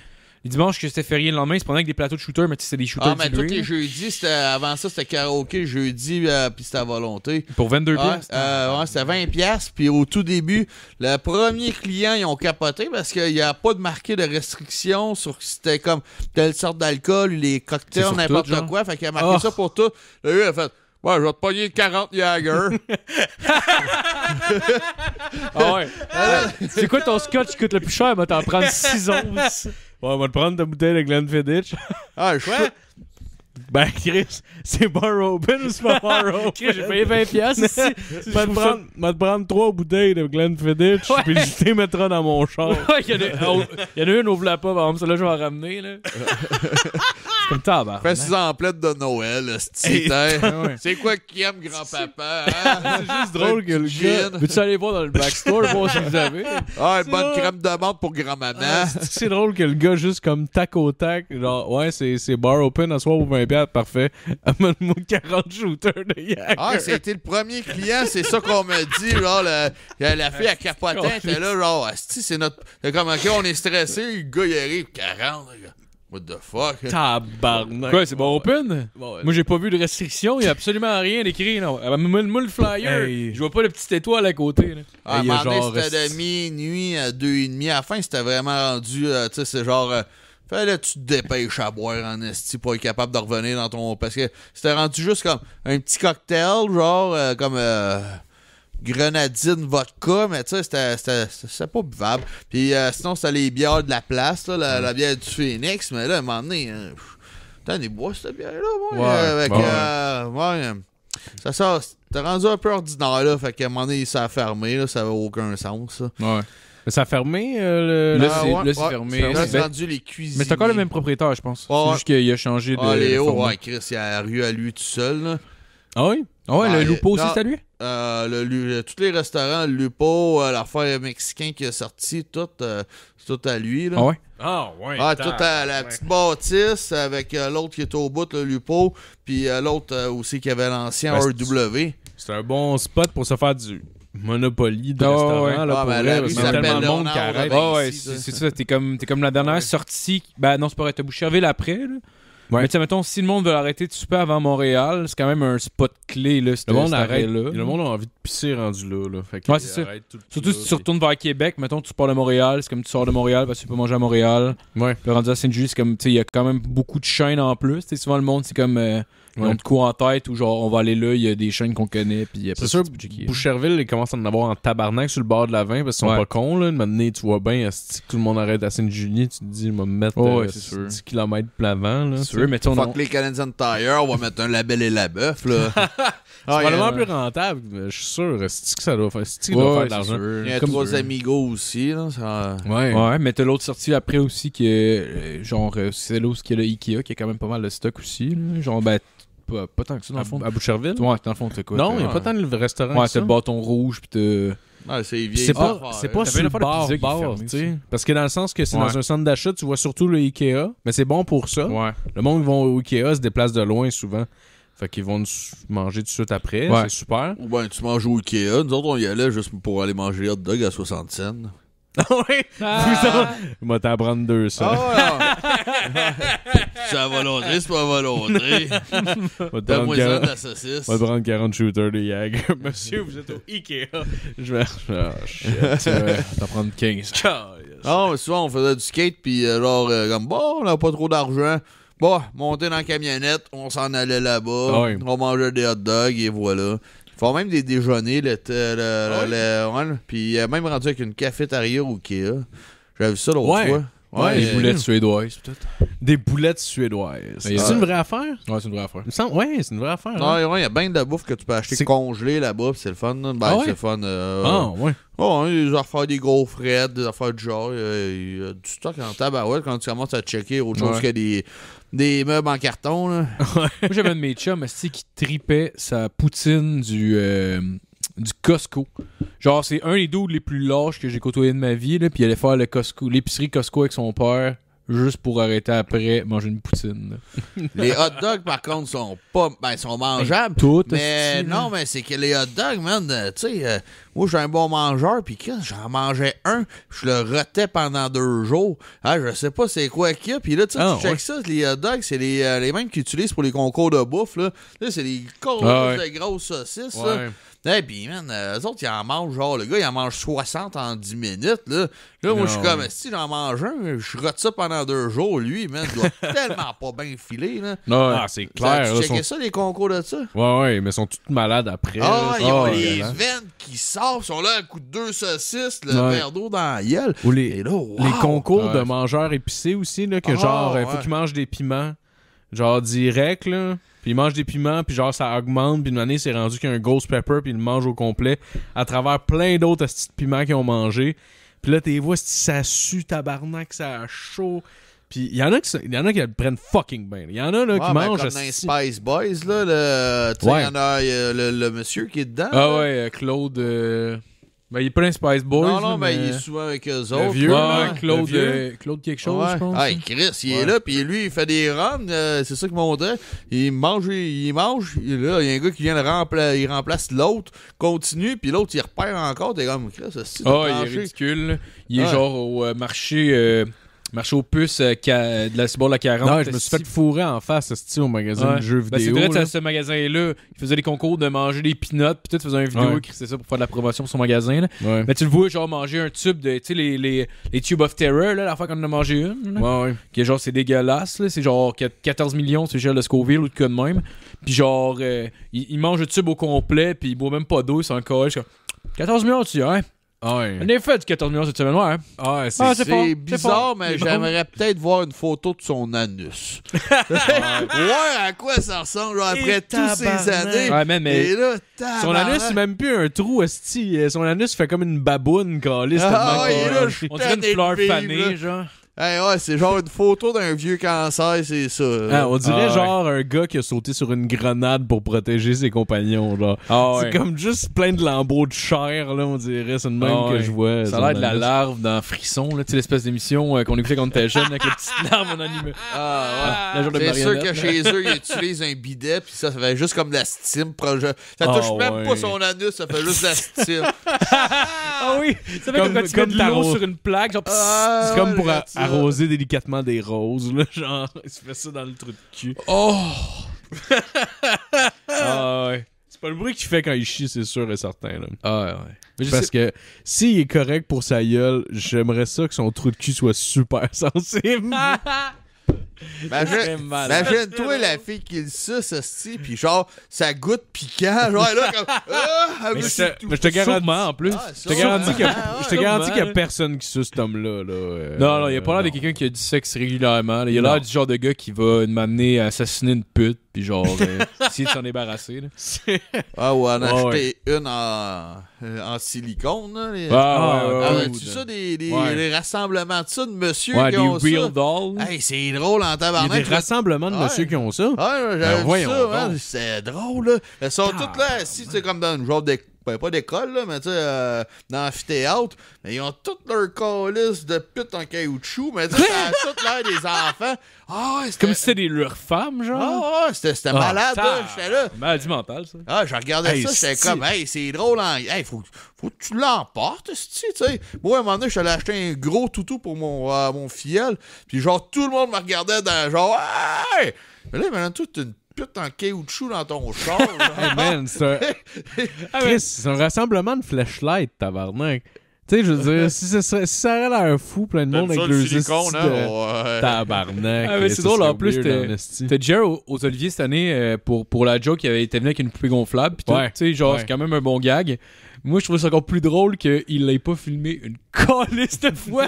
dimanche que c'était férié le lendemain, c'est pendant avec des plateaux de shooters, mais tu sais, des shooters. Ah, mais tous les jeudis, avant ça, c'était karaoké jeudi, euh, puis c'était à volonté. Pour 22 Euh, ouais, c'était 20 piastres. Puis au tout début, le premier client, ils ont capoté parce qu'il n'y a pas de marqué de restriction sur c'était comme telle sorte d'alcool, les cocktails, n'importe quoi. Fait qu'il a marqué ah. ça pour tout. Là, lui, il a fait. Ouais, je vais te pogner 40 Jagger. ah ouais. C'est quoi ton scotch qui coûte le plus cher? Ben, t'en prends 6 onces on va te prendre ta bouteille de Glenfiddich. Ah, je suis ben, Chris, c'est bar open ou c'est pas bar open? Chris, j'ai payé 20 piastres Je vais te prendre, trois bouteilles de Glenfiddich, ouais. puis je les mettra dans mon char. il oh, y, en a une, ouvre-la pas, par exemple, celle-là, je vais la ramener, là. c'est comme ben. Fais-tu en pleine de Noël, C'est quoi qui aime grand-papa, C'est hein? juste drôle que le gars... Veux-tu aller voir dans le backstore, voir si vous avez? Ah, une bonne crème de menthe pour grand-maman. c'est drôle que le gars, juste comme tac au tac, genre, ouais, c'est bar open à soir ou 20 bien, parfait. 40 shooters de Ah, c'était le premier client, c'est ça qu'on me dit. Genre, la, fille à capotin était là, genre, c'est notre. Comme, ok, on est stressé, le gars, il arrive, 40, What the fuck? Tabarnak. Ouais, c'est bon open? Moi, j'ai pas vu de restriction. Il y a absolument rien d'écrit. Non. Ah, ben, moi, le flyer, je vois pas le petit étoile à côté. Là. Ah, hey, genre... c'était de minuit à deux et demi. À la fin, c'était vraiment rendu, euh, tu sais, c'est genre... Euh, là, tu te dépêches à boire en esti pour être capable de revenir dans ton. Parce que c'était rendu juste comme un petit cocktail, genre euh, comme euh, grenadine vodka, mais tu sais, c'était pas buvable. Puis euh, sinon, c'était les bières de la place, la, bière du Phoenix, mais là, à un moment donné, hein, t'as bois cette bière-là, ouais, avec, ouais. ouais ça sort. T'as rendu un peu ordinaire, là. Fait qu'à un moment donné, ça a fermé, là. Ça avait aucun sens, ça Ouais ça a fermé euh, le. Là, c'est fermé. Là, c'est rendu les cuisines. Mais c'est encore le même propriétaire, je pense. Ouais, c'est juste qu'il a changé ah, de. Ah, Léo, ouais, Chris, il a la rue à lui tout seul. Ah oui? Ah ouais, le Lupo aussi, c'est à lui? Euh, euh, tous les restaurants, le Lupo, l'affaire mexicain qui est sorti, tout, tout à lui. Là. Ah ouais? Ah ouais. Ah, tout à la petite bâtisse avec l'autre qui est au bout, le Lupo, puis l'autre aussi qui avait l'ancien ben, RW. C'est un bon spot pour se faire du Monopoly de ah, restaurant. Ah, ben, là, c'est monde qui arrête. c'est, ça, t'es comme, comme la dernière sortie. Ben non, c'est pas vrai, à Boucherville après. Mais tu mettons, si le monde veut l'arrêter tu peux avant Montréal, c'est quand même un spot clé, là, le monde arrête là. Le monde a envie de pisser rendu là, là. Fait ouais, c'est ça. Surtout si tu retournes vers Québec, mettons, tu pars de Montréal, c'est comme tu sors de Montréal parce que tu peux manger à Montréal. Le rendu à Saint-Julie, c'est comme, tu sais, il y a quand même beaucoup de chaînes en plus. Tu souvent le monde, c'est comme... Euh, on te coups en tête ou genre on va aller là, il y a des chaînes qu'on connaît. Puis c'est sûr, Boucherville, ils commencent à en avoir en tabarnak sur le bord de la vin parce qu'ils sont pas cons. Là. Maintenant, tu vois bien, si tout le monde arrête à Sainte-Julie, tu te dis, je mettre 10 euh, km Là, c'est sûr, mais Fuck on... les Canadian Tire, on va mettre un label et la bœuf. là. C'est ah, probablement euh, plus rentable, je suis sûr. cest que ça doit faire, doit faire de l'argent? Il y a trois amigos aussi. Là, ouais. mais t'as l'autre sortie après aussi qui est euh, genre euh, c'est l'autre qui est le Ikea qui a quand même pas mal de stock aussi. Genre, ben, pas, tant que ça dans à, le fond. À Boucherville Ouais, dans le fond, t'as quoi Non, il n'y a pas tant de restaurants. Ouais, t'as le bâton rouge, puis t'as. c'est C'est pas, c'est pas sur le bar, Parce que dans le sens que c'est dans un centre d'achat, tu vois surtout le Ikea. Mais c'est bon pour ça. Ouais. Le monde qui va au Ikea se déplace de loin souvent. Fait qu'ils vont nous manger tout de suite après. C'est super. Ou bien, tu manges au Ikea. Nous autres, on y allait juste pour aller manger hot dog à 60 cents. ah oui! Ah. Il m'a t'en prendre deux, ça. Ah ouais, ça va volonté, c'est pas volonté. moi ça de On va prendre 40 shooters de Yag. Monsieur, vous êtes au Ikea. Je vais. Oh shit. T'en prendre 15. Non, mais souvent, on faisait du skate, pis euh, genre, euh, comme bon, on n'a pas trop d'argent. Bon, monter dans la camionnette, on s'en allait là-bas, ah on mangeait des hot dogs et voilà. Ils font même des déjeuners, euh, ah Puis le, oui. puis même rendu avec une cafétéria au qui J'avais vu ça l'autre fois. des boulettes suédoises, peut-être. Des boulettes suédoises. C'est une vraie affaire? Ouais, c'est une vraie affaire. Oui, Ouais, c'est une vraie affaire. Hein. il y a bien de la bouffe que tu peux acheter congelée là-bas, c'est le fun. Ben, ah c'est le fun. Euh, ah, ouais. Oh, ils ont faire des gros frais, des affaires du genre. Euh, il y a du stock en tabarouette quand tu commences à checker autre chose que des des meubles en carton. Là. Moi, j'avais un de mes chums qui tripait sa poutine du, euh, du Costco. Genre, c'est un des dos les plus lâches que j'ai côtoyé de ma vie. Là, puis il allait faire le l'épicerie Costco avec son père juste pour arrêter après manger une poutine. les hot dogs, par contre, sont pas. Ben, sont ben, mangeables. toutes. mais non, mais c'est que les hot dogs, man, euh, tu sais. Euh, moi, j'ai un bon mangeur, puis j'en mangeais un, je le retais pendant deux jours. Ah, je sais pas c'est quoi qu'il y a. Puis là, tu sais, ah, tu check ça, les hot euh, dogs, c'est les, euh, les mêmes qu'ils utilisent pour les concours de bouffe. Là, là c'est des grosses, ah, grosses saucisses. Ouais. Eh, puis, man, euh, eux autres, ils en mangent, genre, le gars, il en mange 60 en 10 minutes. Là, là moi, je suis ah, comme, si j'en mange un, je retais ça pendant deux jours. Lui, man, il doit tellement pas bien filer. Là. Non, c'est clair. Tu checkais ça, les concours de ça? Ouais, ouais, mais sont toutes malades après. Ah, ils ont les veines qui sortent. « Ah, ils sont là un coup de deux saucisses, le verre d'eau dans la gueule. Ou les, là, les concours de mangeurs épicés aussi, là, que ah, genre, il faut qu'ils mangent des piments, genre direct, là. Puis il mange des piments, puis genre ça augmente, puis une année c'est rendu qu'il a un ghost pepper, puis il le mange au complet à travers plein d'autres petits piments qu'ils ont mangé. Puis là, t'es vois, ça sue, tabarnak, ça a chaud. Puis il y en a qui y en a qui le prennent fucking bien. Il y en a là, qui ben, mangent comme dans les Spice Boys là, il y en a, le, monsieur qui est dedans. Ah ouais, euh, Claude euh, ben, il est pas un Spice Boys. Non, non, ben, mais... il est souvent avec eux autres. Hein, le vieux, Claude, euh, Claude quelque chose, je pense. Ah, Chris, il est là, puis lui, il fait des runs, c'est ça qu'il montrait. Il mange, il mange, il, là, y a un gars qui vient le rempla il remplace l'autre, continue, puis l'autre, il repère encore, t'es comme, Chris, c'est Ah, oh, il est ridicule. Il est genre au marché Marché aux puces euh, de la cibole à 40. Non, je me suis fait fourrer en face ce au magasin de jeux ben, vidéo. c'est vrai, que ce magasin-là, il faisait des concours de manger des peanuts, puis tout, il faisait une vidéo, qui c'est ça pour faire de la promotion pour son magasin. Mais tu le vois, genre, manger un tube de, tu sais, les, les, les Tube of Terror, là, la fois qu'on en a mangé une. Ouais, ouais. Que genre, c'est dégueulasse, C'est genre 14 millions, c'est genre le Scoville ou de quoi de même. Puis genre, euh, il, mange le tube au complet, puis il boit même pas d'eau, c'est colle. 14 millions, tu dis, hein? On est fait du 14 millions cette semaine, ouais. Hein. Ah, ah, c'est bizarre, mais j'aimerais peut-être voir une photo de son anus. ouais à quoi ça ressemble après toutes ces années. son anus, c'est même plus un trou, esti. Euh, son anus fait comme une baboune, calée. Ah, on dirait une fleur fanée, genre ouais, c'est genre une photo d'un vieux cancer, c'est ça. Ah, on dirait ah, genre un gars qui a sauté sur une grenade pour protéger ses compagnons. Ah, c'est comme juste plein de lambeaux de chair, là, on dirait. C'est le même que je vois. Ça a l'air de la larve dans Frisson, là. Tu l'espèce d'émission euh, qu'on écoutait quand on était jeune avec les petites larves en animé. Ah, ouais. c'est sûr que chez eux, ils utilisent un bidet, puis ça, fait juste comme de la steam. Ça touche même pas son anus, ça fait juste de la stime. ah oui! Ça fait comme, quand tu mets sur une plaque, genre, c'est comme pour arroser délicatement des roses, genre, il se fait ça dans le trou de cul. Oh! Ah, c'est pas le bruit qu'il fait quand il chie, c'est sûr et certain. Là. Ah ouais. Parce que s'il est correct pour sa gueule, j'aimerais ça que son trou de cul soit super sensible. Imagine, toi la fille qui le suce, aussi, puis genre, ça goûte piquant, genre, là, comme. Ah, mais, je, te garantis. en plus. Ah, je te garantis qu'il n'y a, personne qui suce cet homme-là. Là, euh, non, non, il n'y a pas l'air de quelqu'un qui a du sexe régulièrement. Il y a l'air du genre de gars qui va m'amener à assassiner une pute, puis genre, euh, essayer de s'en débarrasser. Là. Ah ouais, on a acheté une en, euh, en silicone. Là, ah, ah, ouais, ah, ben, tu ça, des, des rassemblements de ça de monsieur qui ont ça? Real dolls. c'est drôle en tabarnak. Il des rassemblements de monsieur qui ont ça? ouais, j'avais ben, ça. c'est drôle. Là. Elles sont toutes là si c'est comme dans une genre de ben, pas d'école, là, mais tu sais, euh, dans l'amphithéâtre, mais ils ont toutes leurs colis de putes en caoutchouc, mais tu sais, ça a l'air des enfants. Ah, Comme si c'était des leurs femmes, genre. Ah, c'était ah, malade, là, j'étais là. Maladie ben, mentale, ça. Ah, je regardais ça, j'étais comme, hey, c'est drôle, hein hey, faut, que tu l'emportes, tu sais. Moi, à un moment donné, je suis allé acheter un gros toutou pour mon, euh, mon puis genre, tout le monde me regardait dans, genre, hey! Mais là, maintenant, toute une putain caoutchouc dans ton char. amen c'est un... rassemblement de flashlights, tabarnak. Tu sais, je veux dire, si, ça serait, si un aurait l'air fou, plein de monde avec le silicone, hein? Tabarnak. Ah, c'est drôle, en plus, t'as Jerry aux Oliviers cette année euh, pour, pour la joke, il avait été venu avec une poupée gonflable. puis Tu sais, genre, c'est quand même un bon gag. Moi, je trouve ça encore plus drôle qu'il l'ait pas filmé une colliste cette fois.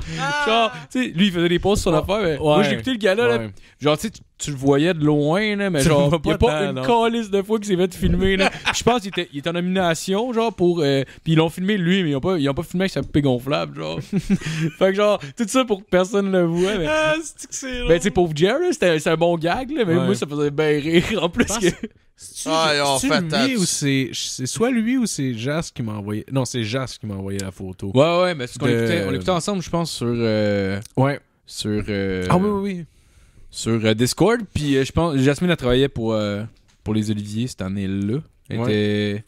genre, tu sais, lui, il faisait des pauses sur la l'affaire. Mais Moi, j'ai écouté le gars là. Genre, tu tu le voyais de loin, là, mais genre, il n'y a pas une calice de fois qu'il s'est fait filmer. Je pense qu'il était, il en nomination, genre, pour. Euh, puis ils l'ont filmé lui, mais ils n'ont pas, ont pas filmé avec sa poupée gonflable, genre. fait que, genre, tout ça pour que personne ne le voit. Mais, Ah, c'est que tu sais, pauvre Jerry, c'est un bon gag, là, mais moi, ça faisait bien rire. En plus, que... Ah, fait lui ou c'est. C'est soit lui ou c'est Jas qui m'a envoyé. Non, c'est Jas qui m'a envoyé la photo. Ouais, ouais, mais ce qu'on écoutait, on l'écoutait ensemble, je pense, sur. Euh, ouais. Sur. Euh, ah oui, oui, Sur euh, Discord. Puis je pense. Jasmine, a travaillé pour, pour les Oliviers cette année-là. Elle était.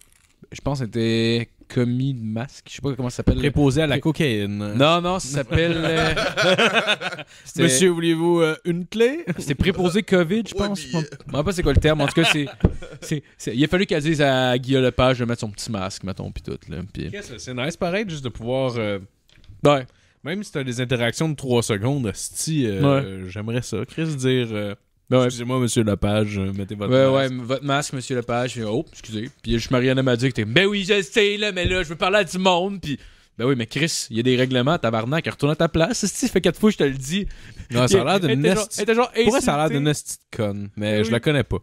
Je pense était commis de masque. Je sais pas comment ça s'appelle. Préposé à la cocaïne. Non, non, ça s'appelle. Monsieur, voulez-vous une clé C'était préposé COVID, je pense. Je ne sais pas c'est quoi le terme. En tout cas, c'est. Il a fallu qu'elle dise à Guillaume Lepage de mettre son petit masque, mettons, pis tout. Là, c'est nice, pareil, juste de pouvoir. Ouais. Même si t'as des interactions de 3 secondes, si euh, j'aimerais ça. Chris dire euh, ben Excusez-moi, monsieur Lepage, euh, mettez votre masque. Ouais, votre masque, monsieur Lepage. oh, excusez. Puis je Marianne m'a dit que t'es Ben oui, je sais, là, mais là, je veux parler à du monde. Puis. Ben oui, mais Chris, il y a des règlements, tabarnak, retourne à ta place. Si, ça fait quatre fois que je te le dis. Non, ça a l'air d'une nest. Pourquoi ça a l'air d'une mais ben je la connais pas.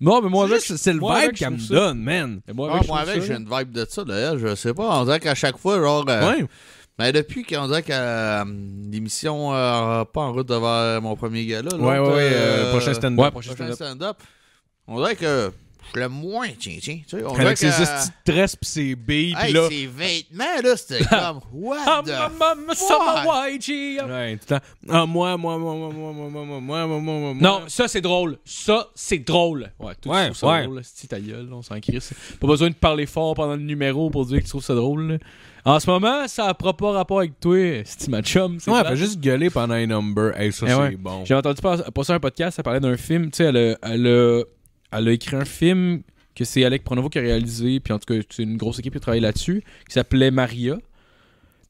Non, mais moi, c'est le vibe qu'elle me donne, man. moi, ah, j'ai une vibe de ça, d'ailleurs, je sais pas. On dirait qu'à chaque fois, genre. ouais. Mais depuis qu'on dirait que l'émission pas en route devant mon premier gars Là, ouais, ouais, prochain stand-up. prochain, stand-up. on dirait que je moins, tiens, tiens. Tu sais, on Avec ses petites tresses pis ses billes. Hey, là... ses vêtements, là, c'était comme, what the fuck? Ouais, tout le moi, moi, moi, moi, moi, moi, moi, moi, moi, moi, moi. Non, ça, c'est drôle. Ça, c'est drôle. Ouais, tout ouais, ça drôle. C'est ta gueule, on s'en Pas besoin de parler fort pendant le numéro pour dire que tu trouves ça drôle. Là. En ce moment, ça n'a pas rapport avec toi, c'est ma chum. Ouais, elle fait juste gueuler pendant un number. ça, eh c'est bon. J'ai entendu passer un podcast, ça parlait d'un film. Tu sais, elle a, elle, a, écrit un film que c'est Alec Pronovo qui a réalisé, puis en tout cas, c'est une grosse équipe qui a travaillé là-dessus, qui s'appelait Maria.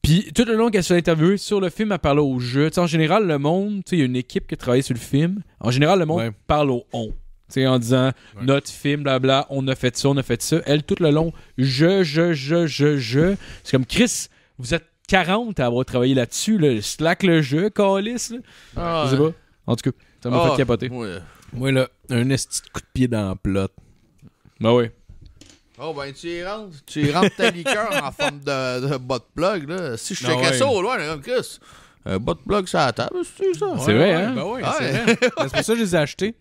Puis tout le long qu'elle s'est interviewée sur le film, elle parlait au jeu. en général, le monde, tu sais, il y a une équipe qui travaille sur le film. En général, le monde parle au on sais, en disant notre film, blabla, on a fait ça, on a fait ça. Elle, tout le long, je, je, je, je, je. C'est comme Chris, vous êtes 40 à avoir travaillé là-dessus, là. slack le jeu, Callis. là. Ah, je sais pas. En tout cas, ça m'a pas fait ah, capoter. Ouais. Euh, là, un esti coup de pied dans la plot. Ben oui. Oh ben tu y rentres, tu y rentres ta liqueur en forme de, de bot plug là. Si je te ben casse ça au loin, comme Chris un euh, blog, ça, sur la table, c'est ça. C'est vrai, hein? Ben oui, c'est vrai. C'est pour ça que je les ai achetés.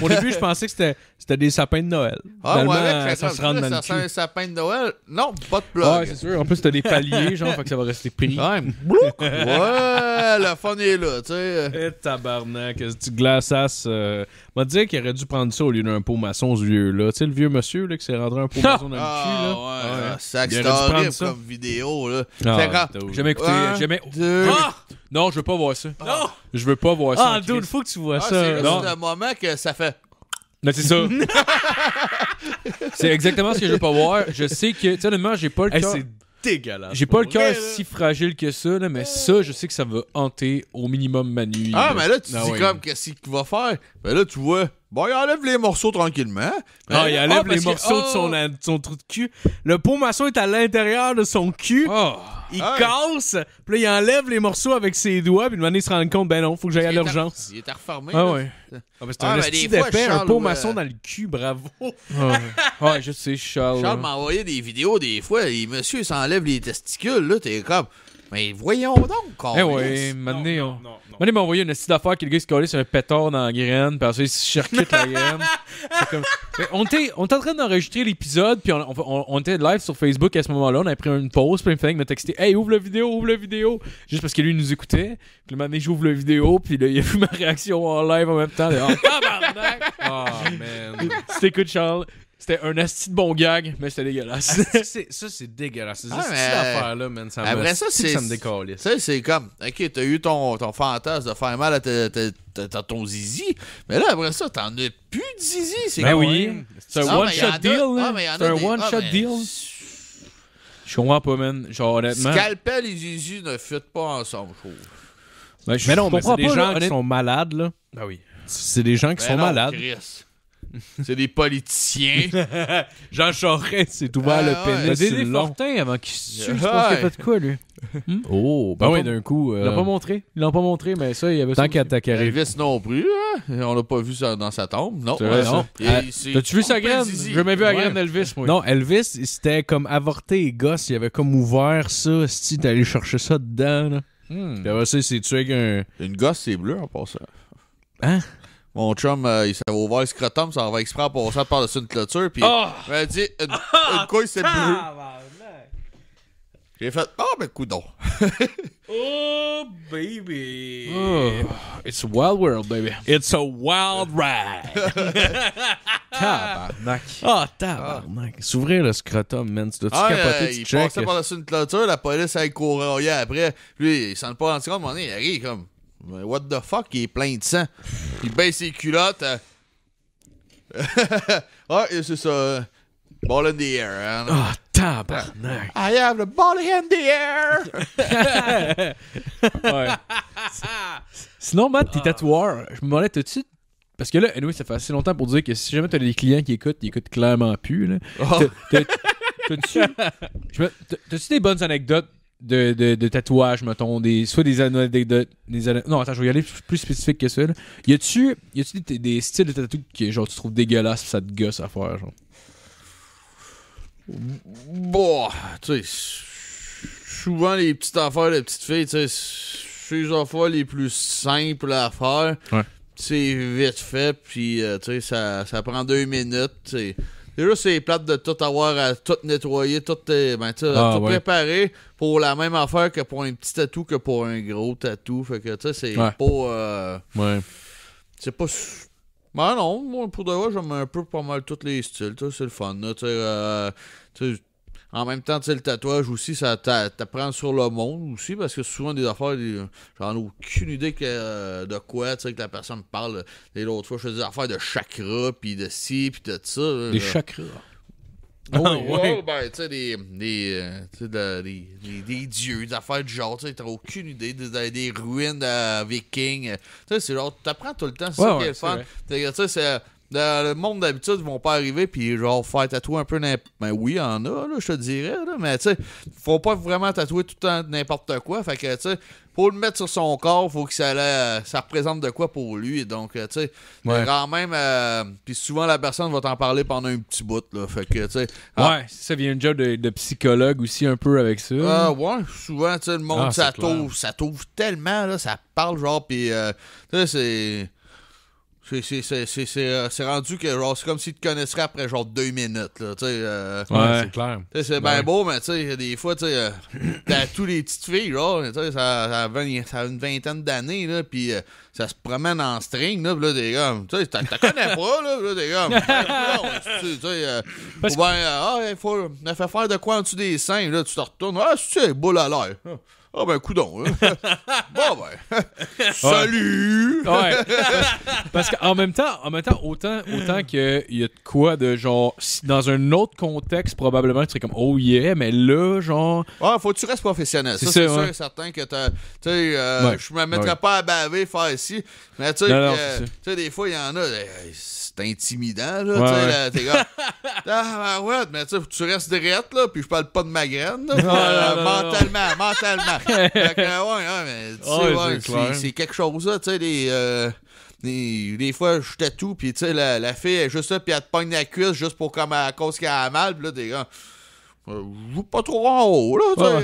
Au début, je pensais que c'était, c'était des sapins de Noël. Ah, ouais, ça, se ça un sapin de Noël. Non, bot de Ouais, c'est sûr. En plus, t'as des paliers, genre, que ça va rester pris. Ouais, le fun est là, tu sais. Et eh, tabarnak, ce petit glaçasse. Euh, m'a dit qu'il aurait dû prendre ça au lieu d'un pot maçon, ce vieux-là. Tu sais, le vieux monsieur là, qui s'est rentré un pot ah, maçon dans le cul. Là. Ah, ouais, ça, c'est horrible comme vidéo. Là. Ah, j'ai jamais écouté. Jamais. Non, je veux pas voir ça. Non! Je veux pas voir ça. Ah, le ah, dude, faut que tu vois Ah, c'est ça. moment que ça fait. Non, c'est ça. c'est exactement ce que je veux pas voir. Je sais que, tu sais, honnêtement, j'ai pas le cœur. c'est dégueulasse. J'ai pas le cœur si fragile que ça, là, mais ça, je sais que ça va hanter au minimum ma nuit. Ah, mais là, tu Ah dis comme, qu'est-ce qu'il va faire? Ben là, tu vois, bon, il enlève les morceaux tranquillement. Non ben il enlève ah, les morceaux de son, de oh! son trou de cul. Le pot maçon est à l'intérieur de son cul. Ah il ah. casse, puis là, il enlève les morceaux avec ses doigts, puis de manière, il se rend compte, ben non, faut que j'aille à l'urgence. Il était reformé. Ah ouais. Ah, ah ben, c'est un petit un euh, dans le cul, bravo. Ah, ouais. je sais, Charles. Charles m'a envoyé des vidéos des fois, et monsieur s'enlève les testicules, là, t'es comme. Mais voyons donc, quoi. Eh oui, maintenant, on. m'a envoyé une petite affaire que le gars se collait sur un pétard dans la graine, parce qu'il circuite la graine. Comme... On, était, on était en train d'enregistrer l'épisode, puis on, on, était live sur Facebook à ce moment-là. On a pris une pause, puis il m'a texté Hey, ouvre la vidéo, ouvre la vidéo. Juste parce que lui, il nous écoutait. Puis le moment j'ouvre la vidéo, puis il a vu ma réaction en live en même temps. De, oh, oh, man. C'était t'écoutes, Charles, c'était un asti de bon gag, mais c'était dégueulasse. Ah, ça, c'est dégueulasse. C'est ah, cette affaire-là, man. Ça après me, ça, c'est. Ça me décolle. Ça, c'est comme, ok, t'as eu ton, ton fantasme de faire mal à ton zizi, mais là, après ça, t'en as plus de zizi. C'est ben oui. C'est un one-shot deal. Ah, c'est un one-shot ah, deal. Je comprends pas, man. Genre, honnêtement. Scalpel et zizi ne futent pas ensemble, je trouve. Ben, mais non, mais c'est des gens qui sont malades, là. Ben oui. C'est des gens qui ben sont malades. C'est des politiciens. Jean Charest c'est ouvert ah le pénis. C'est des Fortin avant qu'il se tue. Je pense qu'il a de quoi, lui. Hmm? Oh, ben, ben oui, d'un coup. Euh, Ils l'ont pas montré. Il l'ont pas montré, mais ça, il y avait Tant qu'à Elvis non plus, hein. On l'a pas vu ça dans sa tombe. Non. non. Ah, t'as-tu vu sa graine? J'ai jamais vu la graine d'Elvis, moi. Non, Elvis, c'était comme avorté et gosse. Il avait comme ouvert ça. Si t'es chercher ça dedans, là. Hmm. Puis après ça, c'est tué avec un. Une gosse, c'est bleu en passant. Hein? Mon chum, euh, il s'est ouvert le scrotum, ça en va exprès en passant par-dessus une clôture, puis ah! il m'a dit une, ah! une couille, c'est bleu. J'ai fait, ah, oh, ben, coudon. oh, baby. Oh, it's a wild world, baby. It's a wild ride. tabarnak. Ah, ah, tabarnak. S'ouvrir le scrotum, man. Tu dois-tu capoter, euh, tu Il passait par-dessus une clôture, la police, a elle courait oh, après. Lui, il s'en est pas rendu compte, mais il arrive comme. What the fuck, il est plein de sang. Il baisse ses culottes. ah, c'est ça. Euh, ball in the air. Hein? Oh, tabarnak. I have the ball in the air. ouais. Sinon, Matt, t'es ah. tatoueur. Je me tout de suite. parce que là, anyway, ça fait assez longtemps pour dire que si jamais t'as des clients qui écoutent, ils écoutent clairement plus. Là. Oh. T'as-tu des bonnes anecdotes de, de, tatouages, mettons, des, soit des anecdotes. non, attends, je vais y aller plus, spécifique que ça. Là. Y a-tu des, des styles de tatouage que genre, tu trouves dégueulasses ça te gosse à faire? Genre? Bon, tu sais, souvent les petites affaires de petites filles, tu sais, les affaires les plus simples à faire. Ouais. C'est vite fait, puis euh, tu sais, ça, ça prend deux minutes, tu sais Déjà, c'est plate de tout avoir à tout nettoyer, tout, euh, ben, ah, préparer pour la même affaire que pour un petit tatou que pour un gros tatou. Fait que, tu c'est pas. Euh, ouais. C'est pas. Ben non, pour de vrai, j'aime un peu pas mal tous les styles. C'est le fun. Là, Tu euh, en même temps, tu sais, le tatouage aussi, ça t'apprend sur le monde aussi, parce que souvent, des affaires, j'en ai aucune idée euh, de quoi, tu sais, que la personne parle. L'autre fois, je fais des affaires de chakras, puis de ci, puis de ça. Des chakras. Oui, ah, ouais. ben, tu sais, des, euh, des, des, des, dieux, des affaires du genre, tu sais, t'as aucune idée, des, ruines de vikings. Tu sais, c'est genre, t'apprends tout le temps, c'est ça qui est le fun. Tu sais, c'est dans le monde d'habitude, ils vont pas arriver puis genre faire tatouer un peu n'importe. Ben oui, il y en a, là, je te dirais, mais tu sais, faut pas vraiment tatouer tout le temps n'importe quoi. Fait que tu sais, pour le mettre sur son corps, faut que ça, ça représente de quoi pour lui. Donc, euh, tu sais, quand même, euh, puis souvent la personne va t'en parler pendant un petit bout. Là, fait que, tu sais. Ah. ouais, ça vient déjà de, de, psychologue aussi un peu avec ça. Ah ouais, souvent, tu sais, le monde, ah, ça t'ouvre tellement, là, ça parle genre, puis, euh, tu c'est euh, c'est rendu que c'est comme s'ils te connaissaient après genre deux minutes. euh, c'est clair. C'est bien beau, mais t'sais, des fois, tu euh, as tous les petites filles, là, ça, a une vingtaine d'années, là, puis euh, ça se promène en string, là, là, tu sais, t'as connais pas, là, là, t'es comme, tu sais, ah, il faut, faire faire de quoi en dessous des seins, là, tu te retournes, ah, c'est une boule à l'air. Ah. Ah ben, coudon. Hein. bon ben, salut. Ouais. Parce qu'en même temps, en même temps, autant, autant qu'il y a de quoi de genre, dans un autre contexte, probablement, tu serais comme, oh yeah, mais là, genre. Ah, faut que tu restes professionnel. Ça, c'est sûr et certain que tu sais, euh, je me mettrais pas à baver faire ici. Mais tu sais, des fois, il y en a c'est intimidant, là. Tu sais, là, t'es Ah, ouais, mais tu tu restes direct, là, puis je parle pas de ma graine, là, euh, mentalement, mentalement. fait que, ouais, ouais, mais ouais, c'est, c'est, quelque chose, là, tu sais, Euh, des, des, fois, je tatoue, puis tu sais, la, la, fille est juste là, puis elle te pogne la cuisse juste pour comme à cause qu'elle a mal, là, t'es gars. Euh, pas trop en haut, là. Ouais.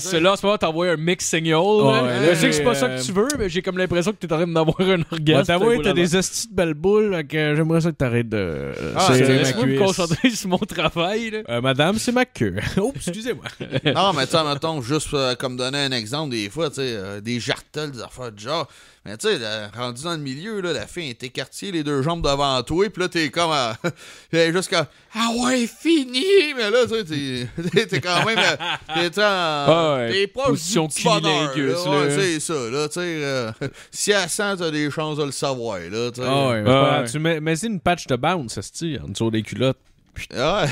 c'est euh, ah, là, en ce moment, t'envoies un mix signal. je sais que c'est pas ça que tu veux, mais j'ai comme l'impression que t'es en train d'avoir un orgasme. t'as des hosties de belles boules, j'aimerais ça que t'arrêtes de. Ah, Laisse-moi me concentrer sur mon travail, là. Euh, madame, c'est ma queue. oh, excusez-moi. non, mais tu mettons, juste euh, comme donner un exemple, des fois, tu sais, des jartels, des affaires de genre mais tu sais, euh, rendu dans le milieu, là, la fille est écartée, les deux jambes devant toi, puis là, t'es comme. À... Euh, jusqu'à. Ah ouais, fini! Mais là, tu sais, t'es quand même. Euh, t'es en. Ah t'es proche du bonheur. Ouais, c'est ça, là, tu sais. si elle sent, t'as des chances de le savoir, là, tu sais. Ah ouais, mais, si tu mets, une patch de bounce, ça se tire, en dessous des culottes. Ah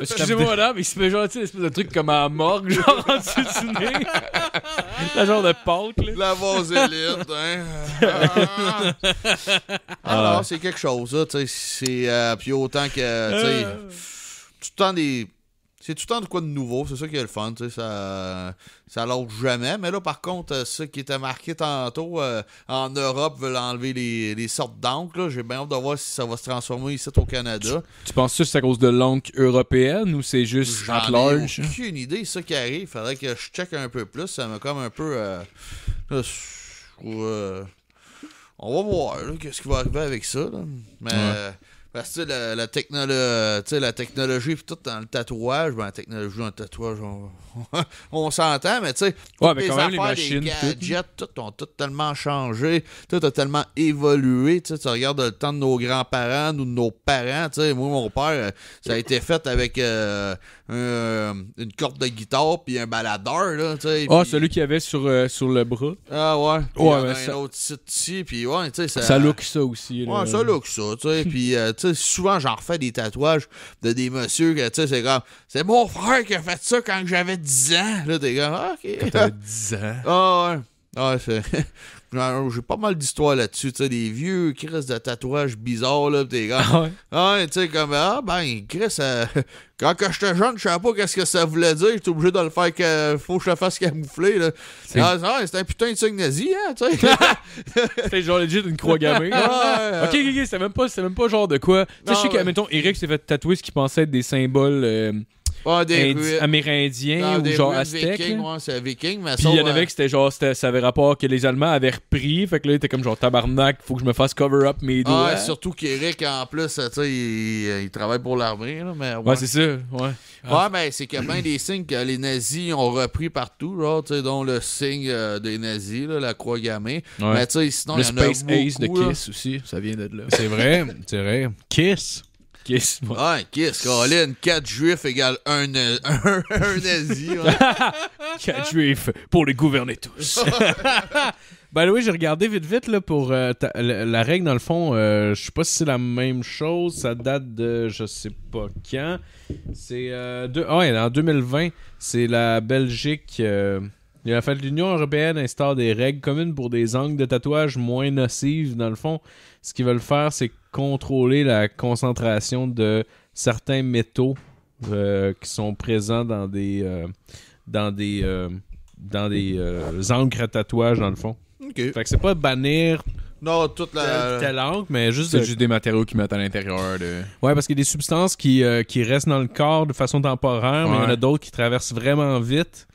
Excusez-moi, madame, il se fait genre, tu espèce de truc comme à morgue, genre en dessous du nez. La genre de pâte, là. La élite, hein. Ah. Alors, c'est quelque chose, là, tu sais. C'est. Euh, puis autant que, tu sais. Euh. Tout le temps des c'est tout le temps de quoi de nouveau, c'est ça qui est le fun, tu sais, ça, ça l'autre jamais. Mais là, par contre, euh, ce qui était marqué tantôt, euh, en Europe, veulent enlever les, les sortes d'encre. J'ai bien hâte de voir si ça va se transformer ici au Canada. Tu, penses que c'est à cause de l'encre européenne ou c'est juste à large? J'ai aucune idée, ça qui arrive. Il Faudrait que je check un peu plus. Ça me comme un peu... Euh, on va voir qu'est-ce qui va arriver avec ça. Mais... Parce que la, la euh, technologie, puis tout dans le tatouage, ben, la technologie dans le tatouage, on, s'entend, mais tu sais, les affaires, machines, gadgets, tout. ont tellement changé, tout a tellement évolué. Tu regardes le temps de nos grands-parents, ou de nos parents. Moi, mon père, euh, ça a été fait avec. Euh, euh, une corde de guitare puis un baladeur. Là, ah, celui qu'il y avait sur, euh, sur le bras. Ah ouais. ouais, ça... un autre site puis ouais, tu ça... ça look ça aussi. Ouais, ça look ça, tu sais. puis, euh, tu sais, souvent, j'en refais des tatouages de des messieurs que, tu sais, c'est comme, c'est mon frère qui a fait ça quand j'avais 10 ans. Là, t'es comme, ah, ok. Quand 10 ans. Ah ouais. Ah, c'est... J'ai pas mal d'histoires là-dessus, tu sais, des vieux Chris de tatouages bizarres, là, pis t'es gars. Ah ouais, tu sais, comme, ah ben, Chris, euh, quand quand j'étais jeune, je savais pas qu'est-ce que ça voulait dire, j'étais obligé de le faire, que faut que je le fasse camoufler, là. C'est ah, un putain de signe nazi, hein, tu sais. C'était genre legit d'une croix gammée. ok, ok, c'est c'était même, pas, même pas genre de quoi. Tu sais, je sais que, mettons, Eric s'est fait tatouer ce qu'il pensait être des symboles. Euh, des Amérindiens ou genre Aztèques. c'est Viking, mais Puis il y en avait qui c'était genre, ça avait rapport que les Allemands avaient repris. Fait que là, il était comme genre tabarnak, faut que je me fasse cover up mes ah, doigts. Ah, surtout qu'Eric, en plus, tu sais, il, travaille pour l'armée, Ouais, c'est ça. Ouais. mais c'est quand même des signes que les nazis ont repris partout, tu sais, dont le signe euh, des nazis, la croix gammée. Mais tu sais, sinon, Le il Space Ace de Kiss aussi, ça vient d'être là. C'est vrai, c'est vrai. Kiss. Kiss. Moi. Ouais, Kiss, Colin. 4 juifs égale un, euh, un, un, 4 juifs pour les gouverner tous. ben oui, j'ai regardé vite vite là, pour euh, la, règle, dans le fond, euh, je sais pas si c'est la même chose, ça date de je sais pas quand. C'est euh, ah oui, en 2020, c'est la Belgique il a l'Union européenne instaure des règles communes pour des angles de tatouage moins nocives. Dans le fond, ce qu'ils veulent faire, c'est contrôler la concentration de certains métaux euh, qui sont présents dans des euh, dans des euh, dans des angles à tatouage dans le fond. Fait c'est pas bannir non, toute la. Telle, mais juste. C'est juste des matériaux qui mettent à l'intérieur. De... Ouais, parce qu'il y a des substances qui, restent dans le corps de façon temporaire, mais il y en a d'autres qui traversent vraiment vite.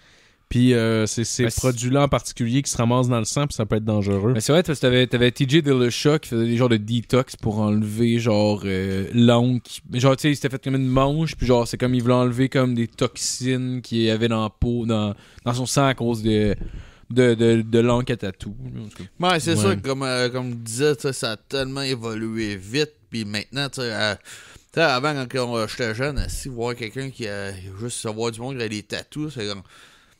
Puis euh, c'est ces produits-là en particulier qui se ramassent dans le sang, puis ça peut être dangereux. Mais c'est vrai, parce que t'avais, TJ Dillashaw qui faisait des genres de detox pour enlever genre euh, mais Genre, tu sais, il s'était fait comme une manche, puis genre, c'est comme il voulait enlever comme des toxines qu'il avait dans la peau, dans, dans son sang à cause de de, de, à tatou. Ouais, c'est ça comme, euh, comme je disais, ça a tellement évolué vite, puis maintenant, tu sais. T'sais, avant, quand euh, j'étais jeune, si voir quelqu'un qui a juste savoir du monde qui a des tatous, c'est comme.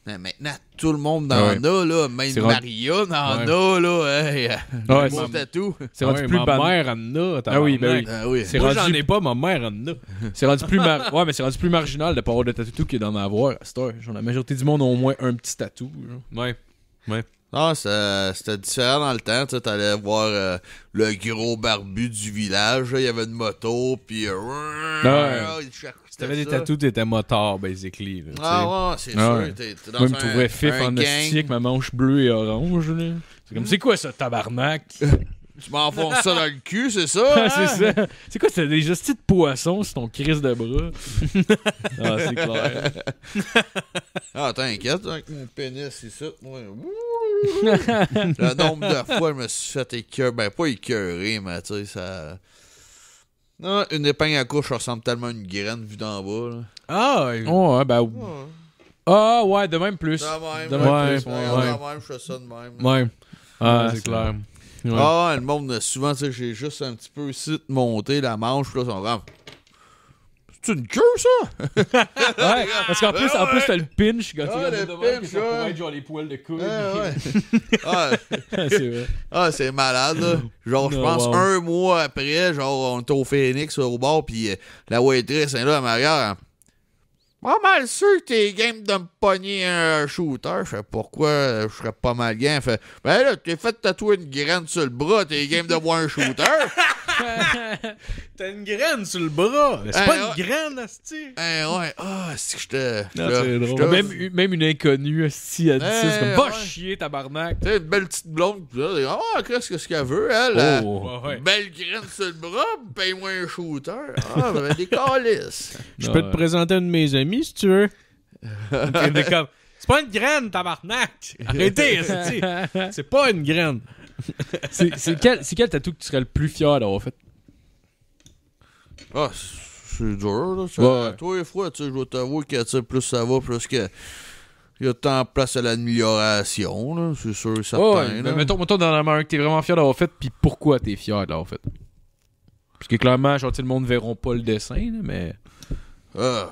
Maintenant, tout le monde ah en a, là. Même Maria en ouais. a, là. Hey. Euh, ouais, mon tatou. C'est rendu plus ma mère en a. Ah oui, ben oui. Ah Moi, rendu... j'en ai pas, ma mère en a. c'est rendu plus ouais, mais c'est rendu plus marginal de pas avoir de tatou que d'en avoir. À cette heure. la majorité du monde a au moins un petit tatou. Oui, Ouais. Ouais. Non, ah, c'était différent dans le temps. Tu allais voir euh, le gros barbu du village. Il y avait une moto, puis. tu avais des Si t'avais des tatous, t'étais motard, basically. ah ouais, c'est ah, sûr. Moi, je me trouvais fif en avec ma manche bleue et orange. C'est comme, c'est quoi ce tabarnak? Tu m'enfonces ça dans le cul, c'est ça? c'est hein? ça. C'est quoi, c'est des justices de poisson c'est ton crise de bras? ah, c'est clair. Ah, t'inquiète, avec mon pénis c'est ça. le nombre de fois, je me suis fait écœurer. Ben, pas écœurer, mais tu sais, ça. Non, ah, une épingle à couche ressemble tellement à une graine vue d'en bas. Ah, ouais. Ben, ouais, Ah, ouais, de même plus. De même, De même, ouais, plus, de même, je de même. Ouais. Ah, c'est clair. Ah, le monde, souvent, tu j'ai juste un petit peu ici de monter la manche, puis là, son vraiment. C'est une queue, ça! ouais, parce qu'en plus, en plus, t'as le pinch quand tu vas ah, le devant, pinch, ça pourrait genre les poils de couille. ah, c'est vrai. Ah, c'est malade, là. Genre, je pense, un mois après, genre, on était au Phoenix, au bord, puis euh, la waitress, elle, là, elle m'a regarde, hein. Pas mal sûr que t'es game de me pogner un shooter. Je pourquoi euh, je serais pas mal game. Fait, ben là, t'es fait tatouer une graine sur le bras, t'es game de voir un shooter. T'as une graine sur le bras. c'est pas une graine, Asti. Eh ouais. Ah, si je te. Même, même une inconnue, Asti, a dit ça. comme, eh va chier, tabarnak. T'as une belle petite blonde. Ah, qu'est-ce qu'elle veut, elle? Oh. Belle graine sur le bras, paye-moi un shooter. Ah, ben, des calices. Je peux te présenter un de mes amis, si tu veux. c'est pas une graine, tabarnak. Arrêtez, C'est pas une graine. c'est quel, quel tatou que tu serais le plus fier d'avoir fait? Ah, c'est dur, là. Toi et froid, tu je dois t'avouer que plus ça va, plus que. Il y a tant de place à l'amélioration, c'est sûr et certain. Ouais, Mais mettons, dans la main que t'es vraiment fier d'avoir fait, puis pourquoi t'es fier d'avoir fait. Parce que clairement, genre, le monde ne verront pas le dessin, mais. Ah,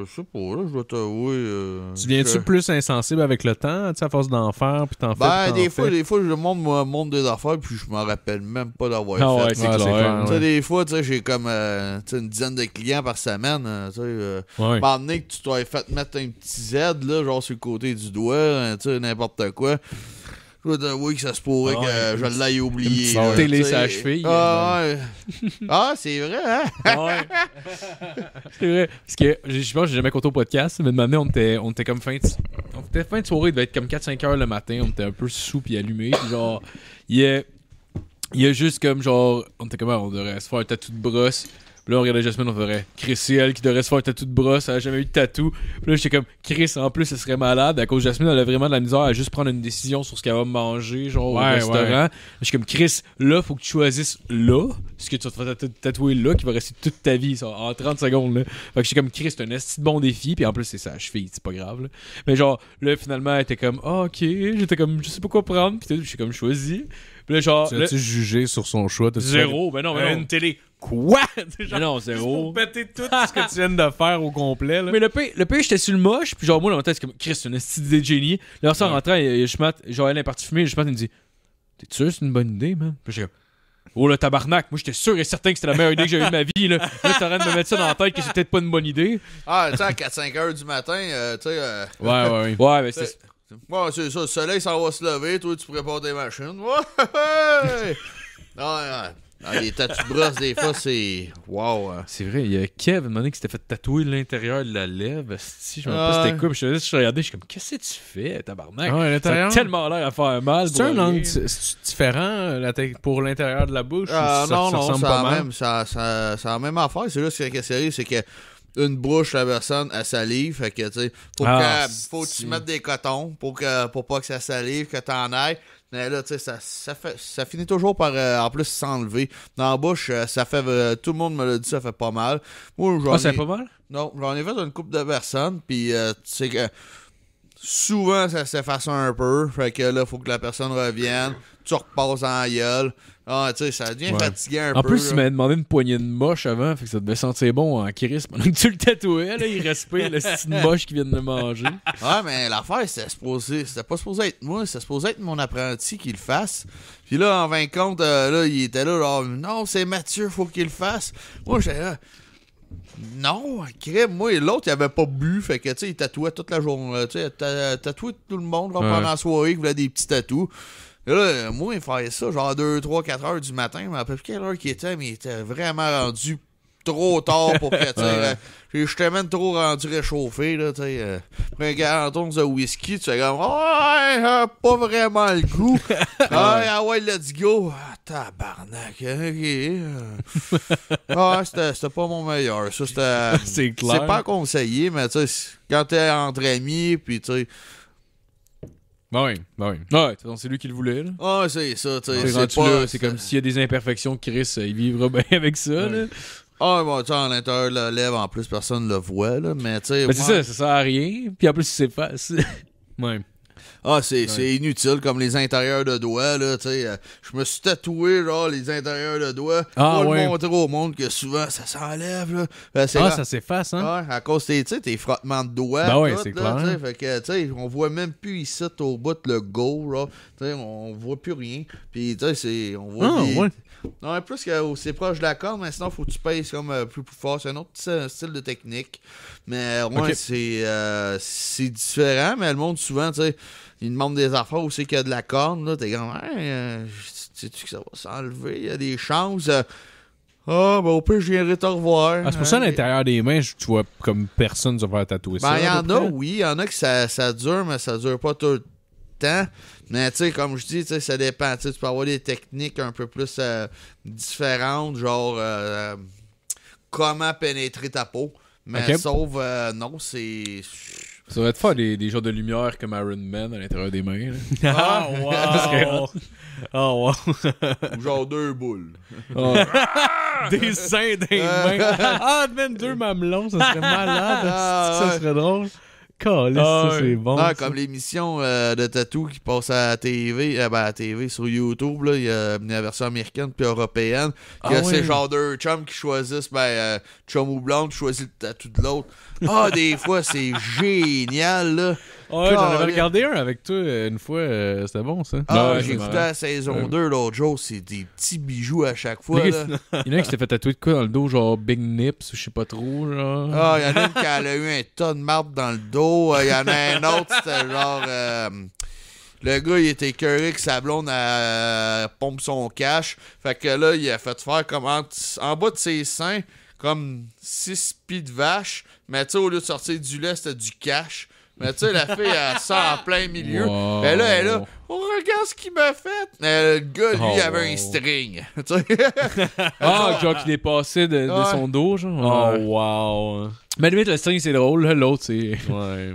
je sais pas, là, je dois t'avouer. Euh, tu viens-tu plus insensible avec le temps, tu à force d'en faire, puis t'en ben, fais? des fois, des fois, je monte, moi, des affaires, puis je me rappelle même pas d'avoir ah fait. Ouais, c'est clair. Des fois, tu sais, j'ai comme euh, une dizaine de clients par semaine. Hein, tu sais, euh, que tu t'aurais fait mettre un petit Z, là, genre sur le côté du doigt, hein, tu sais, n'importe quoi. Oui, ça se pourrait ah, que je l'aille oublié. Une télé sa cheville. Ah, ah c'est vrai, hein? c'est vrai. Parce que je pense que j'ai jamais compté au podcast, mais de mère on était, on était comme fin de, on était fin de soirée, il devait être comme 4-5 heures le matin, on était un peu sous puis allumé. genre, il y a, il y a juste comme genre, on était comme, ah, on devrait se faire un tatou de brosse là, on regardait Jasmine, on verrait Chris, elle qui devrait se faire un tatou de brosse, elle a jamais eu de tatou. Puis là, j'étais comme Chris, en plus, elle serait malade. À cause Jasmine, elle a vraiment de la misère à juste prendre une décision sur ce qu'elle va manger, genre au restaurant. J'étais comme Chris, là, faut que tu choisisses là, ce que tu vas te faire tatouer là, qui va rester toute ta vie, en 30 secondes. Là. Fait que j'étais comme Chris, c'est un esti bon défi. Puis en plus, c'est sa cheville, c'est pas grave. Mais genre, là, finalement, elle était comme ah, ok, j'étais comme Je sais pas quoi prendre. Puis je suis comme choisi. Puis là, genre. Tu as-tu jugé sur son choix de Zéro, ben non, mais ben Une télé. Quoi? non, zéro. péter tout ce que tu viens de faire au complet. Là. Mais le pays, le j'étais sur le moche, puis genre, moi, dans ma tête, c'est comme Chris, c'est une idée de génie. Là, ça rentrant, rentrait, genre, elle est partie fumer, je mate, il me dit T'es sûr c'est une bonne idée, man? Puis j'ai Oh le tabarnak, moi j'étais sûr et certain que c'était la meilleure idée que j'ai eue de ma vie. Là, là t'es en de me mettre ça dans la tête que c'était peut-être pas une bonne idée. Ah, tu sais, à 4-5 heures du matin, euh, tu sais. Euh, ouais, ouais, ouais. Ouais, mais c'est. Ouais, c'est ça, le soleil s'en va se lever, toi tu prépares des machines. Ouais! non, non. Ah, les tatouages brosses, des fois, c'est. waouh. Hein. C'est vrai, il y a Kev, une qui s'était fait tatouer l'intérieur de la lèvre. Si, je me rappelle pas c'était quoi. Je suis regardé, je suis comme, qu'est-ce que tu fais, tabarnak? ça a tellement l'air à faire mal. C'est un angle différent pour l'intérieur de la bouche? Euh, ah, non, ça non, ça, a même, ça, ça, ça a même affaire. C'est juste que c'est que une bouche la personne à salive. Fait que, tu ah, faut, que, faut tu mettes des cotons pour, que, pour pas que ça salive, que t'en ailles. Mais là, tu sais, ça, ça, fait, ça finit toujours par, euh, en plus, s'enlever. Dans la bouche, euh, ça fait. Euh, tout le monde me l'a dit, ça fait pas mal. Moi, j'en ah, ai... pas mal? Non, j'en ai fait une coupe de personnes, puis tu sais que souvent ça s'efface un peu. Fait que là, faut que la personne revienne. Tu repasses en gueule. Ah, tu sais, ça devient fatigué un peu. En plus, il m'avait demandé une poignée de moche avant. Fait que ça devait sentir bon en crise pendant que tu le tatouais. Là, il respire le style moche qui vient de le manger. Ouais, mais l'affaire, c'était supposé. pas supposé être moi. C'était supposé être mon apprenti qui le fasse. Puis là, en vain compte, euh, là, il était là. Genre, non, c'est Mathieu, faut qu'il le fasse. Moi, j'ai. là. Non, crème, moi, l'autre, il avait pas bu, fait que, tu sais, il tatouait toute la journée, euh, tu sais, tatouait tout le monde, pendant la soirée, il voulait des petits tatous. moi, il faisait ça, genre 2, 3, 4 heures du matin, mais à peu près quelle heure qu'il était, mais il était vraiment rendu trop tard pour faire tu euh, je trop rendu réchauffé, là, tu sais. un euh, de whisky, tu fais comme, ouais, oh, pas vraiment le goût. Ah, ah, ouais, let's go. Ah, tabarnak, hein, ok. Euh. ah, c'était pas mon meilleur. Ça, c'était. c'est clair. C'est pas conseillé, mais tu quand t'es entre amis, puis tu sais. Ben oui, ben oui. Ah, c'est lui qui le voulait. Là. Ah, c'est ça, tu C'est comme s'il y a des imperfections, Chris, il vivra bien avec ça. Là. Ah, bon, tu à l'intérieur de la lèvre, en plus, personne ne le voit, là, mais tu sais. Ben, c'est ça, ça sert à rien. Puis en plus, c'est s'efface. ouais. Ah, c'est inutile, comme les intérieurs de doigts, là, tu sais. Euh, je me suis tatoué, genre, les intérieurs de doigts. Ah, pour ouais. montrer au monde que souvent, ça s'enlève, là. Euh, ah, ça s'efface, hein? Ouais, à cause des, tes frottements de doigts. Ben ouais, c'est clair. fait que, tu sais, on voit même plus ici, au bout, le go, là. Tu sais, on voit plus rien. Puis, tu sais, on voit... Ah, non, plus que c'est proche de la corde, mais sinon, faut que tu payes comme euh, plus, plus, fort. C'est un autre style de technique. Mais euh, ouais, moins, euh, c'est, différent. Mais le monde, souvent, tu sais, il demande des affaires aussi qu'il y a de la corde. Là, t'es grand hey, Tu sais-tu que ça va s'enlever? Il y a des chances. Ah, ben au pire, je viendrai te revoir. Ah, c'est pour ça, à l'intérieur des mains, tu vois comme personne se faire tatouer ben, ça. il y en a, oui. Il y en a que ça, ça dure, mais ça dure pas tout le temps. Mais tu sais, comme je dis, ça dépend. tu peux avoir des techniques un peu plus euh, différentes, genre euh, comment pénétrer ta peau. Mais sauf, euh, non, c'est. Ça va être fort, des, des genres de lumière comme Iron Man à l'intérieur des mains. Ah, ah, wow! oh, genre deux boules. Ah. des seins des mains. Ah, même deux mamelons, ça serait malade. Ah, ça serait drôle. Ah, comme l'émission euh, de Tatou qui passe à la TV, euh, ben, à TV sur YouTube, il y a la version américaine puis européenne. il y a ces genre de chums qui choisissent, ben, euh, chum ou blonde, choisit le tatou de l'autre. Ah, des fois, c'est génial, là. Ouais, j'en avais regardé un avec toi euh, une fois, euh, c'était bon ça. Ah, j'ai écouté la saison 2 l'autre jour, c'est des petits bijoux à chaque fois. Il y en a un qui s'était fait tatouer de quoi dans le dos, genre Big Nips je sais pas trop. là Ah, il y en a une qui a eu un tas de marbre dans le dos, euh, il y en a un autre, c'était genre. Le gars, il était curé que sa blonde pompe son cash. Fait que là, il a fait faire comme en, bas de ses seins, comme six pieds de vache. Mais tu sais, au lieu de sortir du lait, c'était du cash. Mais tu sais, la fille, elle sort en plein milieu. Et ben là, elle a. Oh, regarde ce qu'il m'a fait! Mais le gars, lui, oh. avait un string. ah, genre qu'il est passé de, son dos, genre. Oh, wow. Mais lui, le string, c'est drôle. L'autre, c'est. Ouais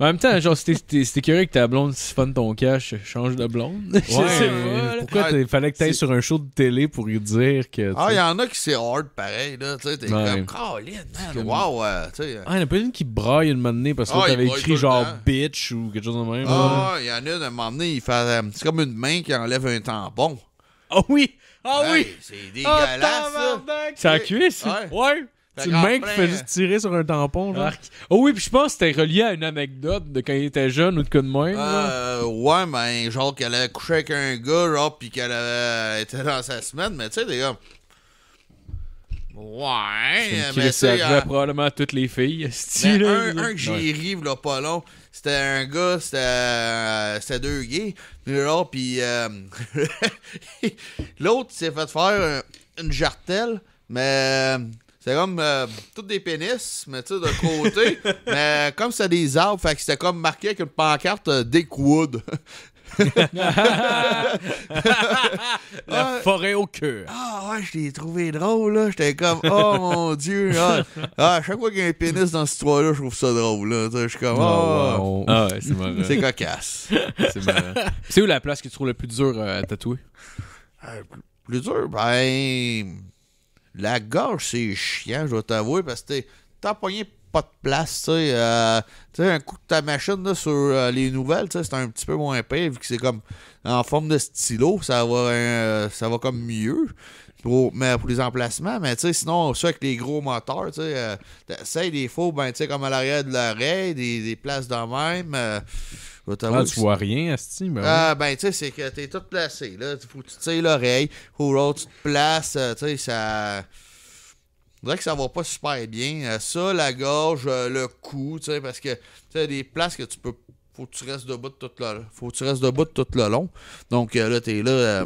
en même temps, genre, c'était curieux que ta blonde siphonne ton cash, change de blonde. Ouais, je sais pourquoi il ah, fallait que t'ailles sur un show de télé pour lui dire que. Ah, il y en a qui c'est hard pareil, là. Tu sais, t'es ouais. comme, Colin, man, wow, euh, tu sais. Euh. Ah, il y en a pas une qui braille une moment donné parce que ah, t'avais écrit genre bitch ou quelque chose de même. Ah, il y en a une à un moment donné, il fait. Euh, c'est comme une main qui enlève un tampon. Ah oui! Ah oui! C'est ah, dégueulasse! ça. C'est la cuisse? Hein? Ouais! le mec qui fait juste tirer sur un tampon. Genre. Oh oui, puis je pense que c'était relié à une anecdote de quand il était jeune ou de quoi de même. Euh, ouais, mais ben, genre qu'elle avait couché avec un gars, genre, puis qu'elle avait... Euh, été dans sa semaine, mais tu sais, les gars. Ouais, mais c'est a... Euh, probablement à toutes les filles. un, que j'ai ouais. ri, là, pas long, c'était un gars, c'était euh, deux gays. L'autre, puis euh, l'autre s'est fait faire une jartelle, mais c'est comme euh, toutes des pénis, mais tu sais, de côté. mais comme c'était des arbres, fait que c'était comme marqué avec une pancarte euh, Dick Wood. La forêt au cœur. Ah ouais, je l'ai trouvé drôle, là. J'étais comme, oh mon Dieu. Ah, ah chaque fois qu'il y a un pénis dans ce toit là je trouve ça drôle, là. Je suis comme, ah, oh. Ah ouais, c'est marrant. C'est cocasse. c'est marrant. C'est où la place que tu trouves le plus dur euh, à tatouer? Euh, plus dur Ben. La gorge, c'est chiant, je dois t'avouer, parce que t'as pogné pas de place, euh, tu sais. un coup de ta machine là, sur euh, les nouvelles, c'est un petit peu moins pire, vu que c'est comme en forme de stylo, ça va, euh, ça va comme mieux. Pour, mais les emplacements, mais tu sinon, ça avec les gros moteurs, tu sais, des faux, ben, tu sais, comme à l'arrière de l'oreille, des, des places de même. Ah, tu vois rien, Asti. Mais ben Ah, ben, tu sais, c'est que t'es tout placé. Là. Faut que tu tires l'oreille. Faut que tu te places. Euh, tu sais, ça. Je dirais que ça va pas super bien. Euh, ça, la gorge, euh, le cou, tu sais, parce que tu as des places que tu peux. Faut que tu restes debout tout le, Faut que tu restes debout tout le long. Donc là, t'es là.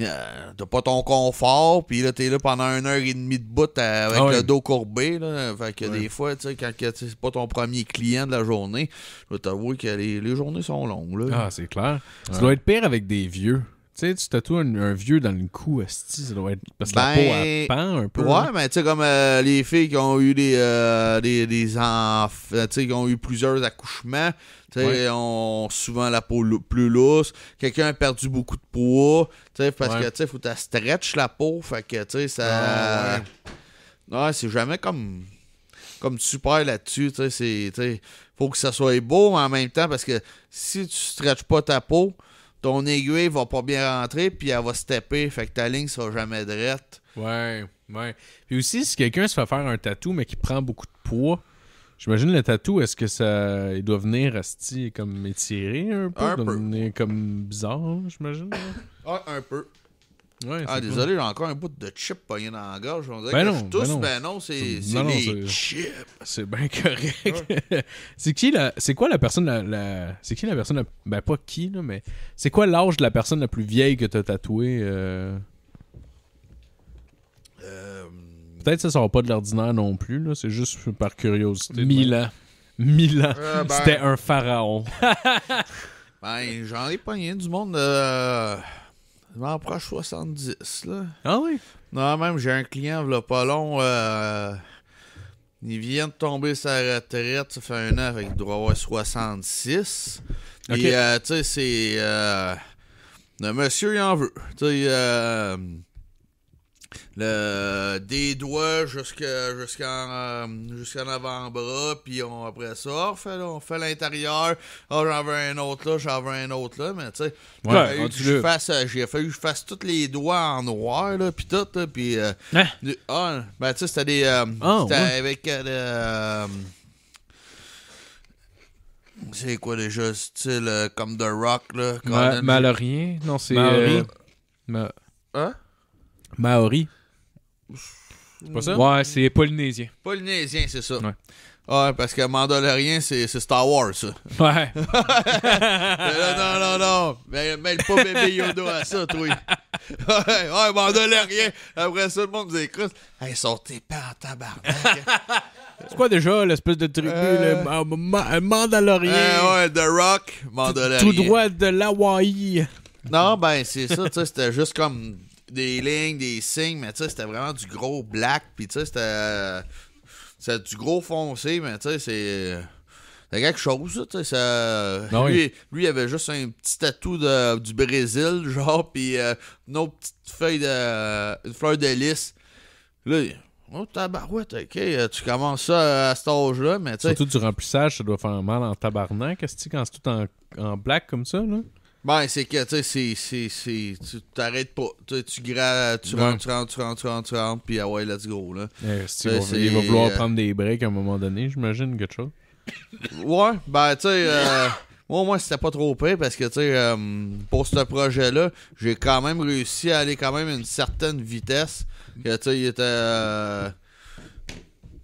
Euh, t'as pas ton confort, puis là, t'es là pendant une heure et demie de bout avec ah le dos courbé. Là, fait que des fois, tu sais, quand c'est pas ton premier client de la journée, je que les, journées sont longues. Ah, c'est clair. Ça doit être pire avec des vieux. Tu sais, tu t'as un, un, vieux dans le cou, esti, ça doit être. Parce que la peau, elle ben, pend un peu. Ouais, hein. mais tu sais, comme euh, les filles qui ont eu des. Euh, des, des enfants. Euh, tu sais, qui ont eu plusieurs accouchements. Tu sais, ont souvent la peau plus lousse. Quelqu'un a perdu beaucoup de poids. Tu sais, parce que, tu sais, faut que tu stretches la peau. Fait que, tu sais, ça. Ah, ouais, c'est jamais comme. Comme super là-dessus. Tu sais, faut que ça soit beau, en même temps, parce que si tu stretches pas ta peau ton aiguille va pas bien rentrer, puis elle va se fait que ta ligne sera jamais droite. Ouais, ouais. Puis aussi, si quelqu'un se fait faire un tatou, mais qui prend beaucoup de poids, j'imagine le tatou, est-ce que ça. Il doit venir asti, comme étiré un peu? comme bizarre, j'imagine. ah, un peu ah, désolé, j'ai encore un bout de chip pogné dans la gorge. ben que ben non, ben non, c'est les chips. C'est bien correct. c'est qui la. C'est quoi la personne la. c'est qui la personne Ben pas qui, là, mais. C'est quoi l'âge de la personne la plus vieille que t'as tatouée euh? Euh, Peut-être que ça sort pas de l'ordinaire non plus, là. C'est juste par curiosité. Milan. Milan. Euh, ben- C'était un pharaon. ben, j'en ai pogné du monde. Je m'en proche 70, là. Ah oui? Non, même, j'ai un client, là, pas long. Euh, il vient de tomber sa retraite, ça fait un an, avec droit droit 66. Et, euh, tu sais, c'est. Euh, le monsieur, il en veut. Tu sais, euh, le, des doigts jusqu'en euh, jusqu avant-bras, puis on, après ça, on fait, on fait l'intérieur. Ah, oh, j'en veux un autre là, j'en veux un autre là, mais tu sais, ouais, j'ai euh, fallu que je fasse tous les doigts en noir, là, puis tout, puis. Euh, hein? Ah, ben tu sais, c'était des. Euh, oh, c'était ouais. avec. Euh, c'est quoi déjà, style comme The Rock, là? Ma Malorien? Non, c'est. Malorien? Hein? Maori. C'est pas ça? Ouais, c'est polynésien. Polynésien, c'est ça. Ouais. parce que Mandalorian, c'est Star Wars, ça. Ouais. Non, non, non, non. Mais mêle pas bébé Yoda à ça, toi. ouais, ouais, Mandalorian. Après ça, le monde vous écoute. Hey, ils sont en tabarnak. c'est quoi déjà l'espèce de tribu, euh. le Mandalorian? Euh, ouais, The Rock, Mandalorian. Tout, tout droit de l'Hawaï. Non, ben, c'est ça, tu sais, c'était juste comme des lignes, des signes, mais tu sais, c'était vraiment du gros black, puis tu sais, c'était. Euh, du gros foncé, mais tu sais, c'est. Euh, c'est quelque chose, tu sais. Ça... Ben lui, lui, il avait juste un petit tatou de, du Brésil, genre, puis euh, une autre petite feuille de. Une fleur de lys. Là, Oh, tabarouette, ok, tu commences ça à cet âge-là, mais tu sais. Surtout du remplissage, ça doit faire mal en tabarnak, quest ce que quand c'est tout en, en black comme ça, là? Ben, c'est que, tu sais, tu t'arrêtes pas. tu tu, ben. rentres, tu rentres, tu rentres, tu rentres, tu rentres, puis ah ouais, let's go, là. Eh, il va vouloir euh, prendre des breaks à un moment donné, j'imagine, quelque chose. ouais, ben, tu sais, euh, moi, moi, c'était pas trop près parce que, tu sais, euh, pour ce projet-là, j'ai quand même réussi à aller quand même à une certaine vitesse. Que, tu sais, il était euh,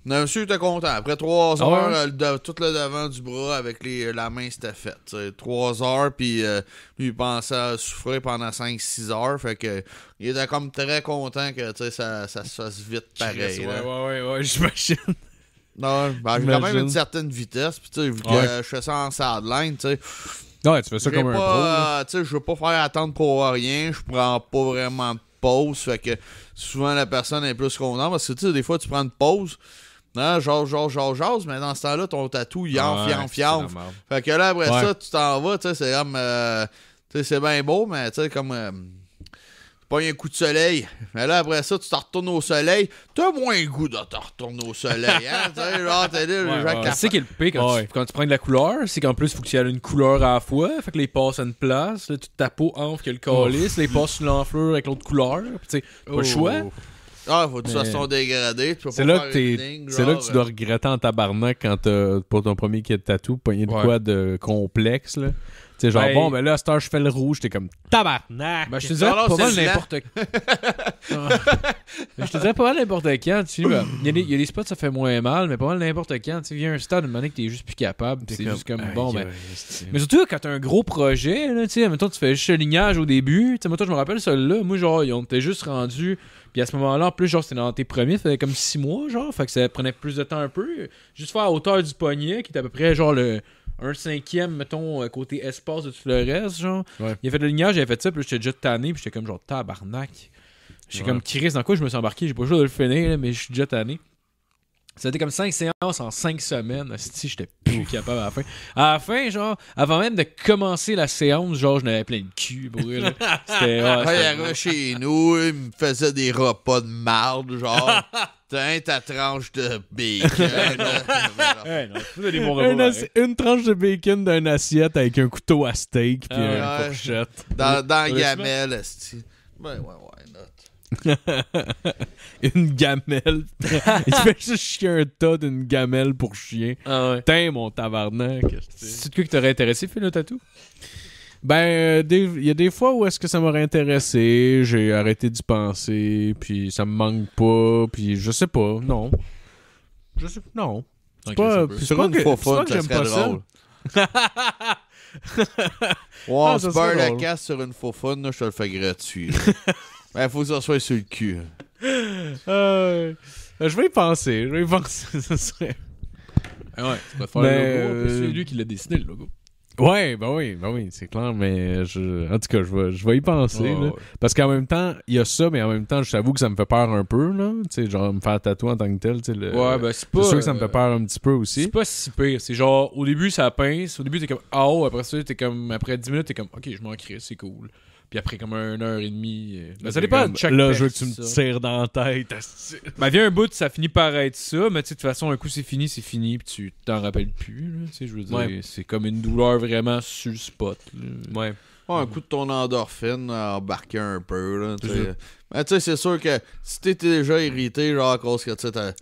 non, Monsieur était content. Après trois ah heures, tout le devant du bras avec les, euh, la main, c'était fait. Trois heures, puis euh, lui, il pensait souffrir pendant 5-6 heures. Fait que il était comme très content que ça, ça se fasse vite pareil. Oui, oui, oui, ouais, j'imagine. Non, ben, j'ai quand même une certaine vitesse. Puis, tu sais, je fais ça en sideline, tu sais. tu fais ça comme un pro. tu sais, je veux pas faire attendre pour rien. Je prends pas vraiment de pause. Fait que souvent, la personne est plus contente. Parce que, des fois, tu prends une pause non, genre, genre, genre, jase, mais dans ce temps-là, ton tatou, il en fian, Fait que là, après ça, tu t'en vas, tu sais, c'est comme. Euh, tu sais, c'est bien beau, mais tu sais, comme. Euh, pas un coup de soleil. Mais là, après ça, tu t'en retournes au soleil. T'as moins goût de t'en retourner au soleil. Hein? tu genre, t'es là, ouais, le quand, tu, prends de la couleur. C'est qu'en plus, il faut que tu aies une couleur à la fois. Fait que les passes à une place. Là, toute ta peau enfle que le calice. les passes sur l'enflure avec l'autre couleur. tu pas le oh. choix. Ah, faut que tu sois dégradé. C'est là, là que tu dois euh. regretter en tabarnak quand pour ton premier kit tatou, pogné de quoi de complexe. Là. C'est genre, ben- bon, mais là, à cette heure, je fais le rouge, t'es comme tabarnak. Ben, je te dirais pas mal n'importe quand. je te dirais pas mal n'importe quand. Tu il y, a des spots, ça fait moins mal, mais pas mal n'importe quand. Tu viens un stade, une que t'es juste plus capable. C'est juste comme, bon, ben. Mais surtout, quand t'as un gros projet, là, tu sais, mettons, tu fais juste le lignage au début. Tu sais, moi, je me rappelle celui-là. Moi, genre, on t'es juste rendu puis à ce moment-là, en plus, genre, c'était dans tes premiers, ça faisait comme six mois, genre. Fait que ça prenait plus de temps un peu. Juste faire à hauteur du poignet, qui était à peu près, genre, le un cinquième, mettons, euh, côté espace de tout le reste, genre. Ouais. Il a fait le lignage, il a fait ça, puis j'étais déjà tanné, puis j'étais comme, genre, tabarnak. J'étais comme, Chris, dans quoi je me suis embarqué? J'ai pas le choix de le finir, mais je suis déjà tanné. Ça a été comme 5 séances en 5 semaines. Si j'étais plus capable à la fin. À la fin, genre, avant même de commencer la séance, genre, je n'avais plein de cul, brûlé. C'était. Ouais, il chez nous, il me faisait des repas de marde, genre. Tiens, ta tranche de bacon. une tranche de bacon d'une assiette avec un couteau à steak puis ah une Dans, dans Gamelle, Ouais, ouais, ouais. une gamelle. Il fait juste chier un tas d'une gamelle pour chien. Ah mon tabarnak. C'est de quoi qui t'aurait intéressé, Phil, le tatou? Ben, euh, il y a des fois où est-ce que ça m'aurait intéressé, j'ai arrêté d'y penser, puis ça me manque pas, puis je sais pas, non. Je sais pas. non. C'est pas, c'est pas, pas que, fun, j'aime pas ça. wow, on se la casse sur une faux fun, je te le fais gratuit. Ben, faut que ça soit sur le cul. Hein. Ah ben, je vais y penser. Je vais y penser. ça serait. Ah ouais, ben, c'est pas de faire le logo. C'est lui qui l'a dessiné, le logo. Ouais, ben oui, ben oui, c'est clair, mais je, en tout cas, je vais, je vais y penser. Ah Parce qu'en même temps, il y a ça, mais en même temps, je t'avoue que ça me fait peur un peu, là. Tu sais, genre, me faire tatouer en tant que tel, tu sais. Ouais, bah c'est pas. C'est sûr que ça me fait euh, peur un petit peu aussi. C'est pas si pire. C'est genre, au début, ça pince. Au début, t'es comme, ah oh, après ça, t'es comme, après 10 minutes, t'es comme, ok, je m'en c'est cool. Puis après, comme une heure et demie. Euh, ça dépend de chaque Là, je veux que tu me tires dans la tête. ben, viens un bout, ça finit par être ça. Mais de toute façon, un coup, c'est fini, c'est fini. Puis tu t'en rappelles plus. je veux dire, c'est comme une douleur vraiment sur le spot. Ouais. un coup de ton endorphine embarqué un peu. Là, Mais tu sais, c'est sûr que si t'étais déjà irrité, genre à cause que tu t'as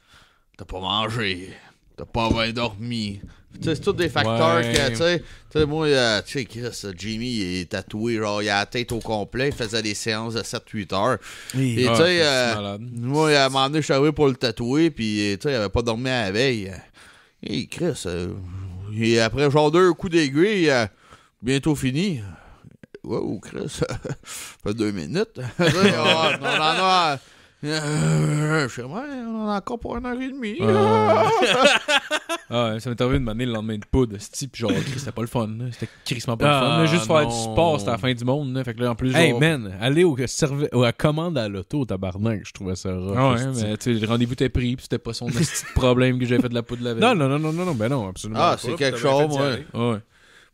pas mangé, t'as pas bien dormi, c'est tous des facteurs que, tu sais, moi, euh, tu sais, Chris, euh, Jimmy, il est tatoué, il a la tête au complet, il faisait des séances de 7-8 heures. Et, ah, tu sais, euh, moi, il m'a demandé pour le tatouer, puis, tu sais, il avait pas dormi à la veille. Et Chris, après, genre, deux coups d'aiguille, bientôt fini. Wow, Chris, ça fait deux minutes. on en a. Euh, euh, je suis on en a encore pour une heure et demie. ah, ça m'est arrivé de m'amener le lendemain de poudre, ce type, genre, c'était pas le fun, c'était crissement pas le fun. Ah, juste faire du sport, c'était la fin du monde. fait que là, en plus, Hey man, aller au à la commande à l'auto, tabarnak, je trouvais ça ah ouais, mais tu le rendez-vous t'es pris, puis c'était pas son petit problème que j'avais fait de la poudre la veille. Non, non, non, non, non, ben non, absolument. Ah, c'est quelque chose, ouais. ouais.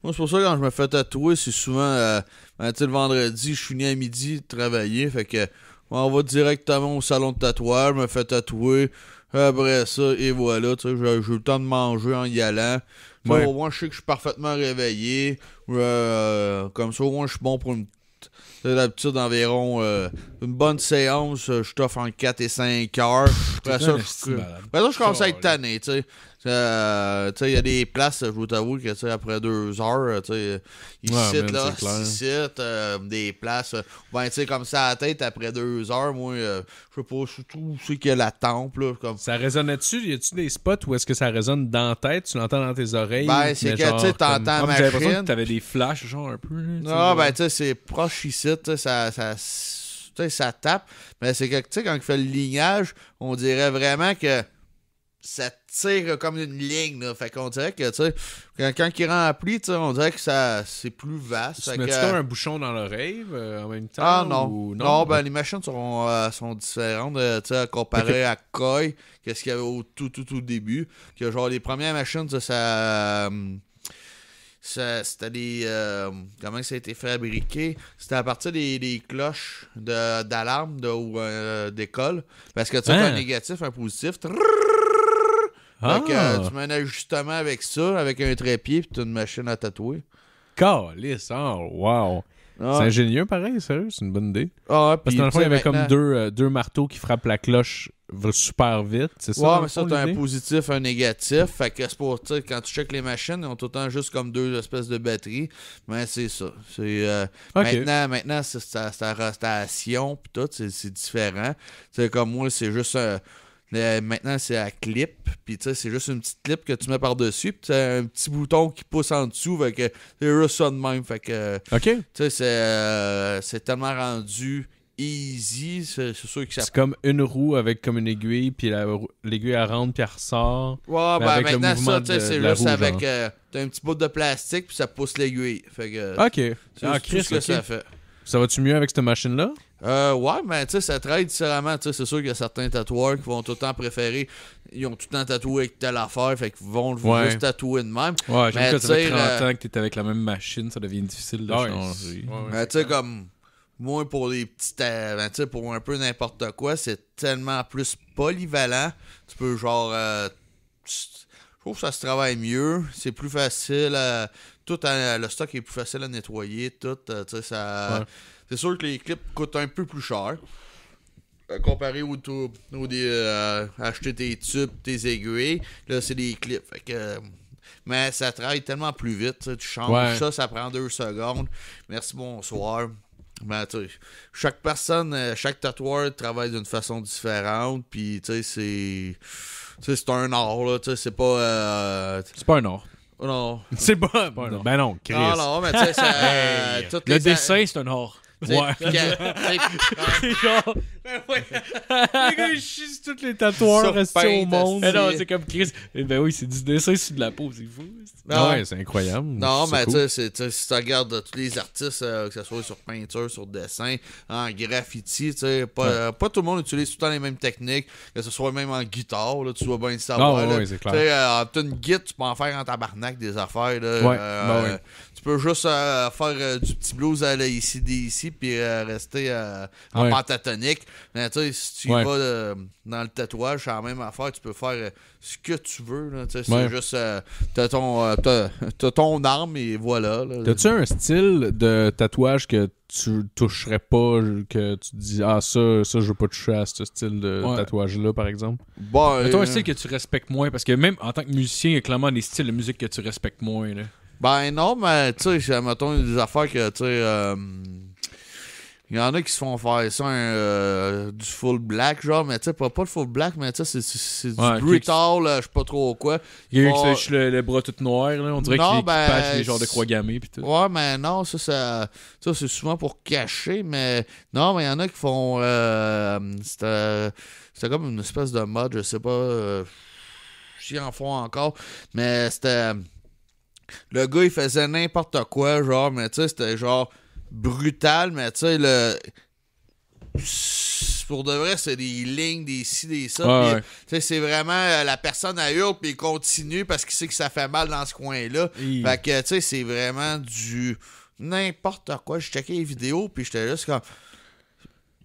Moi, c'est pour ça que quand je me fais tatouer, c'est souvent, euh, ben, tu le vendredi, je suis venu à midi, travailler, fait que on va directement au salon de tatouage, me fait tatouer. Après ça, et voilà, tu sais, j'ai eu le temps de manger en y allant. moi Au moins, je sais que je suis parfaitement réveillé. Euh, comme ça, au moins, je suis bon pour une d'habitude environ euh, une bonne séance, euh, je t'offre en 4 et 5 heures. je, commence à être tanné, tu sais. Euh, il y a des places, je vous avoue que après deux heures, t'sais, ils ici, citent, là, citent euh, des places. Euh, ben, tu comme ça à la tête, après deux heures, moi, euh, je sais pas, surtout c'est que la tempe. Là, comme... Ça résonne-tu Y a-tu des spots où est-ce que ça résonne dans la tête Tu l'entends dans tes oreilles Ben, c'est que tu t'entends comme... ah, machine. que des flashs, genre un peu. Non, ah, ben, tu sais, c'est proche ici, ça. ça ça tape, mais c'est que, tu sais, quand il fait le lignage, on dirait vraiment que ça tire comme une ligne. Là. Fait qu'on dirait que, tu sais, quand, quand il remplit, tu on dirait que ça c'est plus vaste. Tu mets-tu un bouchon dans le rêve euh, en même ah, temps? Ah non. Non, ben, les machines seront euh, sont différentes, euh, tu comparé à Koi, qu'est-ce qu'il y avait au tout, tout, tout début. Que genre, les premières machines, ça... ça c'était des. comment ça a été fabriqué C'était à partir des, cloches d'alarme de, d'école. Parce que tu sais, hein? un négatif, un positif. Euh, ah! tu mets justement avec ça, avec un trépied, puis une machine à tatouer. Calice, oh, wow! Ah. C'est ingénieux, pareil, sérieux, c'est une bonne idée. Ah, Parce que dans il y avait comme deux, euh, deux marteaux qui frappent la cloche super vite, c'est ça? Ouais, mais ça, t'as un positif, un négatif. Fait que c'est pour, tu quand tu checkes les machines, ils ont tout juste comme deux espèces de batteries. Mais c'est ça. C'est, euh, Maintenant, maintenant c'est ta, station, pis tout, c'est, différent. C'est comme moi, c'est juste un maintenant, c'est à clip. Puis, c'est juste une petite clip que tu mets par-dessus. Puis, tu un petit bouton qui pousse en dessous. Fait que c'est juste ça de même. Fait que. OK. Euh, c'est, tellement rendu easy. C'est, sûr que ça. C'est comme une roue avec comme une aiguille. Puis l'aiguille, elle rentre, puis elle ressort. Ouais, ben maintenant, le ça, tu sais, c'est juste roue, avec. Euh, t'as un petit bout de plastique, puis ça pousse l'aiguille. Fait que. OK. C'est ah, que ça fait. Ça va-tu mieux avec cette machine-là? Euh, ouais, mais tu sais, ça travaille différemment. Tu sais, c'est sûr qu'il y a certains tatoueurs qui vont tout le temps préférer. Ils ont tout le temps tatoué avec telle affaire, fait qu'ils vont juste tatouer de même. Ouais, j'ai que ça fait 30 euh, ans que t'es avec la même machine, ça devient difficile de ah changer. mais tu sais, comme. Moi, pour les petites. Euh, ben, tu sais, pour un peu n'importe quoi, c'est tellement plus polyvalent. Tu peux, genre. Euh, je trouve que ça se travaille mieux. C'est plus facile. tout le stock est plus facile à nettoyer. Tout. tu sais, ça. C'est sûr que les clips coûtent un peu plus cher. Euh, comparé au, tout, au des, euh, acheter tes tubes, tes aiguilles, là c'est des clips. Euh, mais ça travaille tellement plus vite. Tu changes ça, ça prend deux secondes. Merci, bonsoir. Mais ben, tu. chaque personne, chaque tatoueur travaille d'une façon différente. Puis, tu sais, c'est. c'est un art, là. c'est pas. C'est pas un art. Non. C'est pas, un Ben non, Chris. le dessin, c'est un or. Ouais. C'est genre. Ben ouais. Les gars, tous les tatoueurs restés au monde. non, c'est comme eh Ben oui, c'est du dessin c'est de la peau, c'est fou. Ah c'est incroyable. Non, mais tu sais, si tu regardes euh, tous les artistes, euh, que ce soit sur peinture, sur dessin, en graffiti, tu sais, euh, pas, tout le monde utilise tout le temps les mêmes techniques, que ce soit même en guitare, tu vois bien ah savoir. Non, ouais, c'est clair. Tu sais, une guite, tu peux en faire en tabarnak des affaires. ouais, bah ouais. Tu peux juste euh, faire euh, du petit blues à la ici, ici, puis euh, rester en pentatonique. Mais tu sais, si tu vas dans le tatouage, c'est la même affaire. Tu peux faire ce que tu veux. C'est juste. t'as, ton, ton arme et voilà. T'as-tu un style de tatouage que tu toucherais pas, que tu dis Ah, ça, ça je veux pas toucher à ce style de tatouage-là, par exemple Bon. Bah, Toi, un style que tu respectes moins, parce que même en tant que musicien, il y a clairement des styles de musique que tu respectes moins. Ben non, mais tu sais, mettons, il des affaires que, tu sais, euh, il y en a qui se font faire ça, euh, du full black, genre, mais tu sais, pas, pas le full black, mais tu sais, c'est du brutal, je sais pas trop quoi. Il y a eu qui se le, le, bras tout noir, là, on dirait que ben, les genres de croix gammées, pis tout. Ouais, mais non, ça, ça, c'est souvent pour cacher, mais non, mais il y en a qui font. Euh, c'était euh, comme une espèce de mode, je sais pas si en font encore, mais c'était le gars, il faisait n'importe quoi, genre, mais tu sais, c'était genre brutal, mais tu sais, le. Pour de vrai, c'est des lignes, des ci, des ça. Tu sais, c'est vraiment euh, la personne à hurle, puis il continue parce qu'il sait que ça fait mal dans ce coin-là. Fait que, tu sais, c'est vraiment du n'importe quoi. Je checkais les vidéos, puis j'étais juste comme.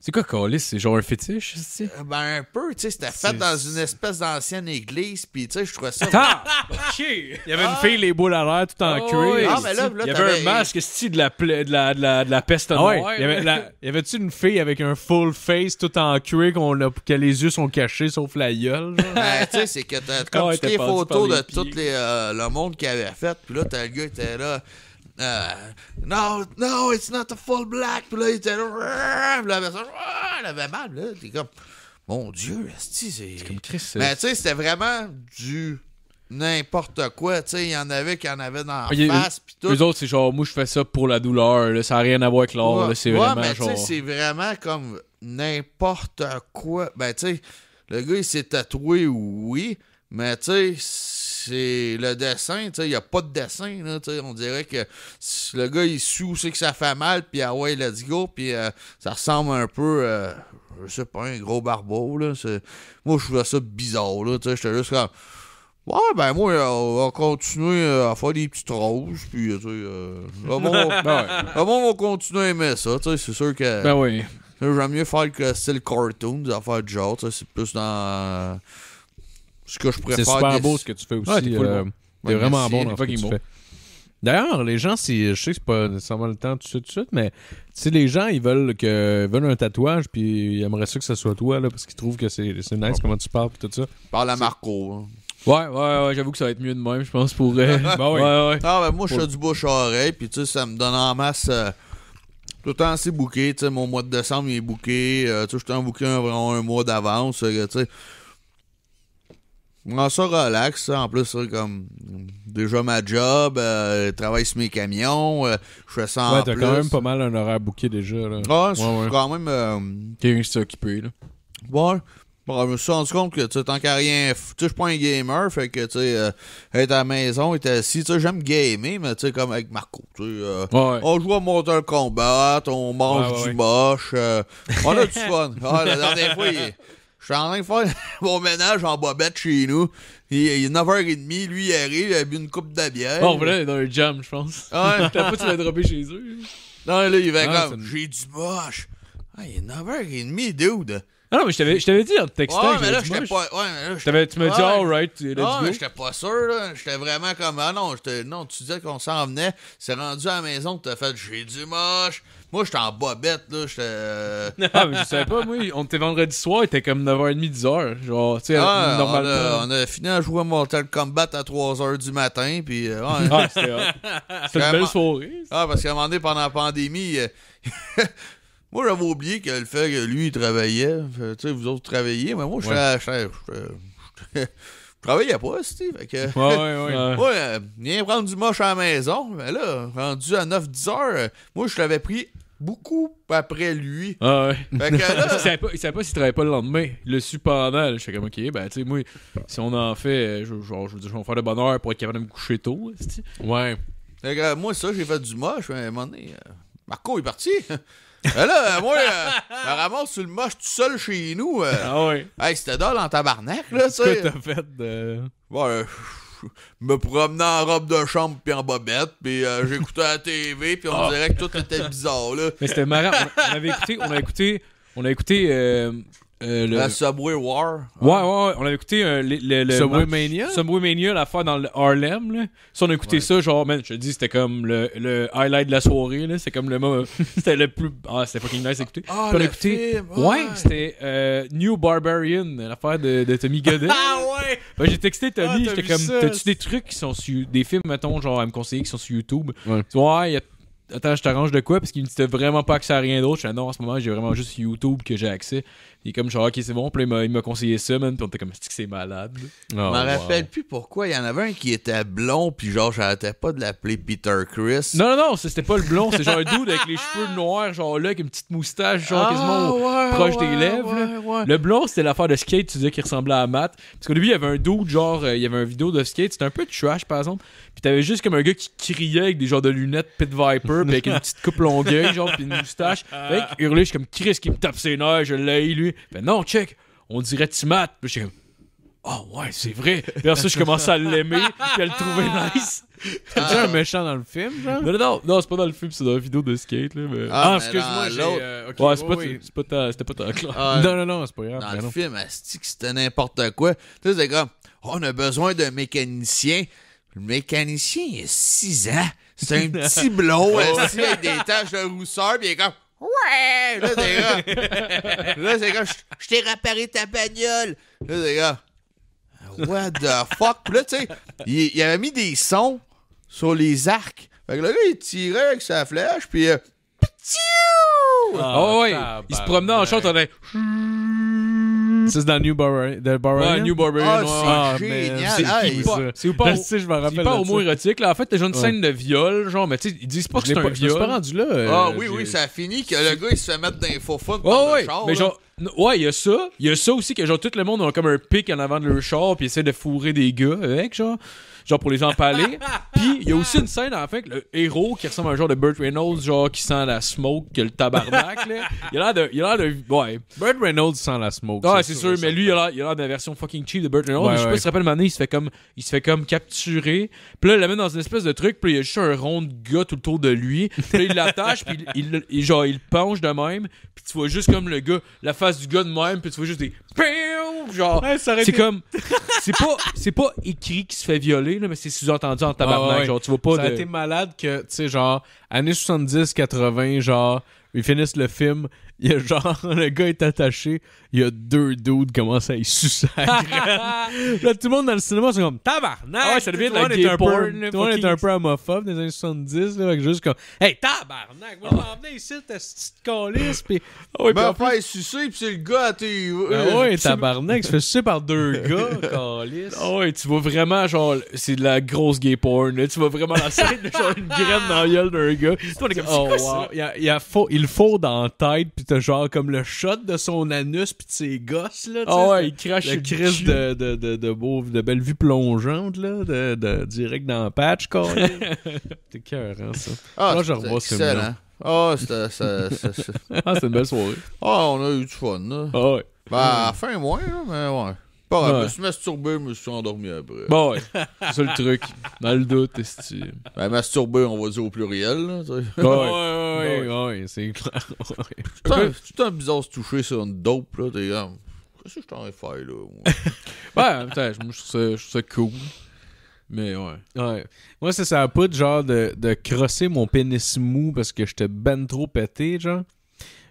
C'est quoi Calis C'est genre un fétiche, c'est euh, Ben un peu, tu sais, c'était fait dans une espèce d'ancienne église, puis tu sais, je trouvais ça. Attends! Bah, il y avait une fille les boules à l'air tout en ah cuir. mais ah, ben là, il y avait un masque de la, de la, de la, peste ah noire. ouais. Il y avait avait-tu une fille avec un full face tout en cuir qu'on a... que les yeux sont cachés sauf la gueule ben, tu sais, c'est que t'as toutes les photos de tout le monde qui avait fait, puis là, t'as le gars était là. Euh, non, non, it's not a full black. Puis là, il était. il avait, ça, il avait mal. Là, t'es comme. Mon Dieu, c'est. C'est comme triste, Mais tu sais, c'était vraiment du n'importe quoi. Tu sais, il y en avait qui en avaient dans la ah, face. puis tout. Les autres, c'est genre, moi, je fais ça pour la douleur. Là, ça n'a rien à voir avec l'or, c'est ouais, vraiment genre. C'est vraiment comme n'importe quoi. Ben, tu sais, le gars, il s'est tatoué, oui. Mais tu sais, c'est le dessin, il n'y a pas de dessin. Là, on dirait que le gars, il sait c'est que ça fait mal, puis ah ouais, let's go, puis euh, ça ressemble un peu, euh, je sais pas, un gros barbeau. Là, moi, je trouvais ça bizarre. Là, j'étais juste comme, ouais, ben moi, euh, on va continuer à faire des petites roses, puis tu ben on va continuer à aimer ça. C'est sûr que. Ben oui. J'aime mieux faire que style cartoon, des affaires de genre, c'est plus dans ce que je C'est super beau ce que tu fais aussi. C'est t'es euh, vraiment bon ce que tu fais. D'ailleurs, les gens, si, je sais que c'est pas nécessairement le temps tout de suite, mais les gens, ils veulent, que, veulent un tatouage, puis ils aimeraient ça que ce soit toi, là, parce qu'ils trouvent que c'est nice comment tu parles, puis tout ça. Parle à Marco. Hein. Ouais, ouais, ouais, j'avoue que ça va être mieux de même, je pense, pour. Euh, bah ouais, ouais. Ah, ben moi, je suis du bouche à oreille, puis tu sais, ça me donne en masse. Euh, tout le temps, assez bouqué, tu sais, mon mois de décembre, il est bouqué. tu sais, je suis en bouqué un, un mois d'avance, tu sais. Moi, ça relax, En plus, comme. Déjà ma job, euh, je travaille sur mes camions, euh, je fais ça en Ouais, t'as quand même pas mal un horaire bouqué déjà, là. Ah, c'est quand même. Euh, Quelqu'un qui occupé, là. Ouais. Bon, je me suis rendu compte que, tu tant qu'à rien. Tu sais, je suis pas un gamer, fait que, tu sais, être à la maison, être assis, tu j'aime gamer, mais, tu sais, comme avec Marco, tu On joue à Mortal Kombat, on mange du moche. on a du fun. Ah, la dernière fois, il. Je suis en train de faire mon ménage en bobette chez nous. Il est 9h30, lui, il arrive, il a bu une coupe de bière. Bon, voilà, il est dans un jam, je pense. Ouais. pas tu l'as droppé chez eux. Non, là, il va ah, comme, j'ai du moche. Ah, il est 9h30, dude. Ah non, mais je t'avais dit en te textant. Ouais, mais là, j'étais pas. Ouais, mais là, tu me dis, alright, tu Non, mais j'étais pas sûr, là. J'étais vraiment comme, ah non, non tu disais qu'on s'en venait. C'est rendu à la maison tu t'as fait, j'ai du moche. Moi, j'étais en bobette, là. J'étais. Euh, ah, mais je savais pas, moi. On était vendredi soir, il était comme 9h30, 10h. Genre, tu sais, ah, On a, fini à jouer Mortal Kombat à 3h du matin, puis. Ah, ah, c'était une belle soirée. Ah, parce qu'à un moment donné, pendant la pandémie. Euh, moi, j'avais oublié que le fait que lui, il travaillait. Tu sais, vous autres travaillez, mais moi, je Je travaillais pas, tu Fait que. Ouais, ouais, ouais. Moi, viens prendre du moche à la maison. Mais là, rendu à 9-10 h moi, je l'avais pris beaucoup après lui. Ah ouais. Fait que là... il savait pas s'il travaillait pas le lendemain. Le super pendant. Je suis comme, ok, ben, tu sais, moi, si on en fait, euh, je, genre, je veux dire, je vais faire le bonheur pour être capable de me coucher tôt. Ouais. Fait que, euh, moi, ça, j'ai fait du moche. À un moment donné, euh, Marco est parti. Ben là, moi, euh, c'est sur le moche tout seul chez nous. Ah ouais. Hey, c'était drôle en tabarnak, là, tu sais. Qu'est-ce que t'as fait de. Bon, me promenant en robe de chambre puis en bobette, puis euh, j'écoutais la TV, puis on ah. dirait que tout était bizarre. Là. Mais c'était marrant. On, avait écouté, on a écouté, on a écouté euh, euh, le... La Subway War. Ouais, ouais, On a écouté euh, le, Subway Mania. Subway Mania, l'affaire dans le Harlem. Là. si on a écouté ça, genre, man, je te dis, c'était comme le, highlight de la soirée. Là. C'est comme le mot. c'était le plus. Ah, c'était fucking nice d'écouter Ah, on a écouté. Film, ouais, c'était euh, New Barbarian, l'affaire de, Tommy Goddard ah, ouais! Ben, j'ai texté Tommy, ah, j'étais comme, t'as-tu des trucs qui sont sur. Des films, mettons, genre, à me conseiller qui sont sur YouTube? Ouais. ouais, y a attends, je t'arrange de quoi Parce qu'il me dit vraiment pas accès à rien d'autre. Je non, en ce moment, j'ai vraiment juste YouTube que j'ai accès. Il est comme genre, ok, c'est bon. Puis il m'a conseillé ça, man. Puis on était comme, c'est malade. je m'en oh, rappelle plus pourquoi. Il y en avait un qui était blond, puis genre, j'arrêtais pas de l'appeler Peter Chris. Non, non, non, c'était pas le blond. c'est genre un dude avec les cheveux noirs, genre là, avec une petite moustache, genre ah, quasiment proche des lèvres. le blond, c'était l'affaire de skate, tu disais, qui ressemblait à Matt. Parce qu'au début, il y avait un dude, genre, euh, il y avait un vidéo de skate. C'était un peu trash, par exemple t'avais juste comme un gars qui criait avec des genres de lunettes Pit Viper, pis avec une petite coupe longueuil, genre, pis une moustache. Fait que hurler, je suis comme Chris qui me tape ses nerfs, je l'ai lui. Ben non, check, on dirait Timat. Puis je comme, oh ouais, c'est vrai. et après ça, je commençais à l'aimer, puis à le trouver nice. T'as déjà un méchant dans le film, genre? Non, non, non, c'est pas dans le film, c'est dans la vidéo de skate, là. Mais... Ah, ah excuse-moi, l'autre. Euh, ouais, c'est pas, ta, c'était pas ta classe. Ah, non, non, non, c'est pas grave. Dans le film, Asti, c'était n'importe quoi. Tu sais, c'est comme, on a besoin d'un mécanicien. Le mécanicien, il a 6 ans. C'est un petit blond aussi, avec des taches de rousseur, puis il est comme. Ouais! Là, gars. Là, c'est gars, je t'ai réparé ta bagnole. Là, c'est gars. What the fuck? Puis là, tu sais, il, avait mis des sons sur les arcs. le gars, il tirait avec sa flèche, puis. Euh, oh, ouais! Il se promenait en chantant... on Mm. c'est dans New Barbarian. The Barbarian? New Barbarian. Ah, c'est ah, génial. C'est pas, ben, je pas, rappelle pas mot érotique Là. En fait, t'as genre une scène de viol, genre, mais tu sais, ils disent pas que c'est un viol. Je suis pas rendu là. Euh, ah oui, oui, ça finit que le gars, il se fait mettre dans les faux fun oh, ouais, char, Mais genre, ouais, il y a ça. Il y a ça aussi que genre, tout le monde a comme un pic en avant de leur char puis essaie de fourrer des gars avec, genre genre pour les gens pis Puis il y a aussi une scène en fait, le héros qui ressemble à un genre de Burt Reynolds, genre qui sent la smoke, que le tabarnak. Là. Il a l'air de, ouais. Burt Reynolds sent la smoke. Ah, c'est sûr, mais lui, il a l'air de la version fucking cheap de Burt Reynolds. Mais je sais pas si tu te rappelles, il se fait comme, il se fait comme capturer. Puis là, il l'amène dans une espèce de truc, puis il y a juste un rond de gars tout autour de lui. Puis il l'attache, puis il, il, genre, il penche de même. Puis tu vois juste comme le gars, la face du gars de même, puis tu vois juste des, genre, c'est comme, c'est pas, c'est pas écrit qui se fait violer mais c'est sous-entendu en ah, tabarnak. Genre, tu vois pas. Ça de... a été malade que, tu sais, genre, années 70, 80, genre, ils finissent le film, il y a genre, le gars est attaché, il y a deux dudes qui commencent à y sucer Là, tout le monde dans le cinéma, c'est comme tabarnak! Ah ouais, ça devient de la gay porn. Toi, tout est un peu homophobe des années 70, là, avec juste comme Hey, tabarnak! on va ici, t'es cette petite calice, ben, après, il sucer, pis c'est le gars à tes. Ah euh, ouais, tabarnak, se fait sucer par deux gars, calice. Ah ouais, tu vois vraiment, genre, c'est de la grosse gay porn, là. Tu vois vraiment la scène, genre, une graine dans la gueule d'un gars. Tout le est comme, oh, Il, faut, il faut dans la tête, pis genre comme le shot de son anus pis de ses gosses, là. Ah oh ouais, il crache le crise de, de, de, de, beau, de belle vue plongeante, là, de, de direct dans le patch, quoi. T'es cœur, hein, ça. Ah, Moi, je revois ce film Ah, c'était... Ah, c'est une belle soirée. Ah, on a eu du fun, là. Ah ouais. ben, fin, moins, là, mais ouais. Bon, je me suis masturbé, je me suis endormi après. Bon, ouais. C'est ça le truc. Dans le doute, est-ce que. Ben, masturbé, on va dire au pluriel. Là, bon, ouais, ouais, ouais, ouais, c'est clair. C'est un bizarre se toucher sur une dope, là. T'es comme. Qu'est-ce que je t'en ai fait, là? ouais, putain, je trouve ça, cool. Mais ouais. ouais. Moi, ça, sert a pas de genre de, de crosser mon pénis mou parce que j'étais ben trop pété, genre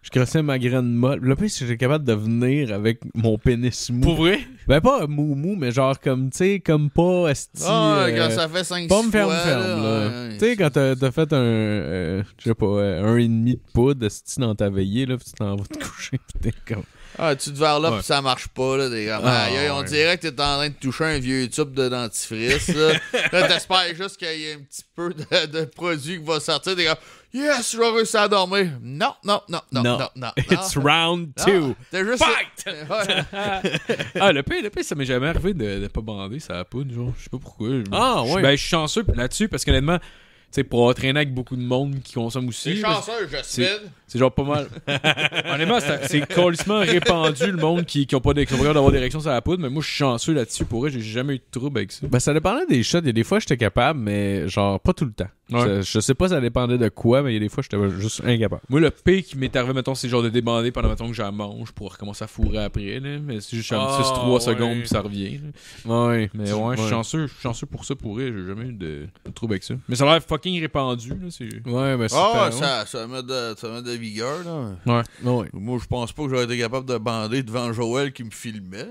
je crossais ma graine molle. Le plus, c'est j'étais capable de venir avec mon pénis mou. Pour vrai? Ben, pas mou mou, mais genre comme, tu sais, comme pas esti. Ah, euh, quand ça fait 5 Pas me ferme, ferme, là. tu sais, quand t'as, fait un, euh, je sais pas, euh, un et demi de poudre esti dans ta veillée, là, pis tu t'en vas te coucher, t'es comme. Ah, tu te verras là, puis ça marche pas, là. Des gars, ah, on dirait que t'es en train de toucher un vieux tube de dentifrice, là. t'espères juste qu'il y ait un petit peu de, produit qui va sortir. des gars. Yes, je vais à dormir. Non, non, non, non, non, non. It's round two. Fight! ah, le pire, le pire, ça m'est jamais arrivé de ne pas bander ça la poudre, genre. Je sais pas pourquoi. Je... Ah, ouais. Ben, je suis chanceux là-dessus parce qu'honnêtement, tu sais, pour traîner avec beaucoup de monde qui consomme aussi. C'est chanceux, sais. C'est genre pas mal. honnêtement, c'est colissement répandu le monde qui n'a pas découvert d'avoir des réactions sur la poudre, mais moi, je suis chanceux là-dessus. Pour eux, j'ai jamais eu de trouble avec ça. Ben, ça dépendait des shots. des fois, j'étais capable, mais genre, pas tout le temps je sais pas, ça dépendait de quoi, mais il y a des fois, j'étais juste incapable. Moi, le pire qui m'est arrivé, mettons, c'est genre de débander pendant mettons, que j'en mange pour recommencer à fourrer après. Mais c'est juste ah, trois 3 secondes, puis ça revient. Ouais, mais ouais, je suis chanceux, suis chanceux pour ça, pour J'ai jamais eu de, de, trouble avec ça. Mais ça a l'air fucking répandu. Là, ouais, mais ben, c'est. oh, ça, ça, met de, ça met de vigueur. Là. Ouais. ouais. Moi, je pense pas que j'aurais été capable de bander devant Joël qui me filmait.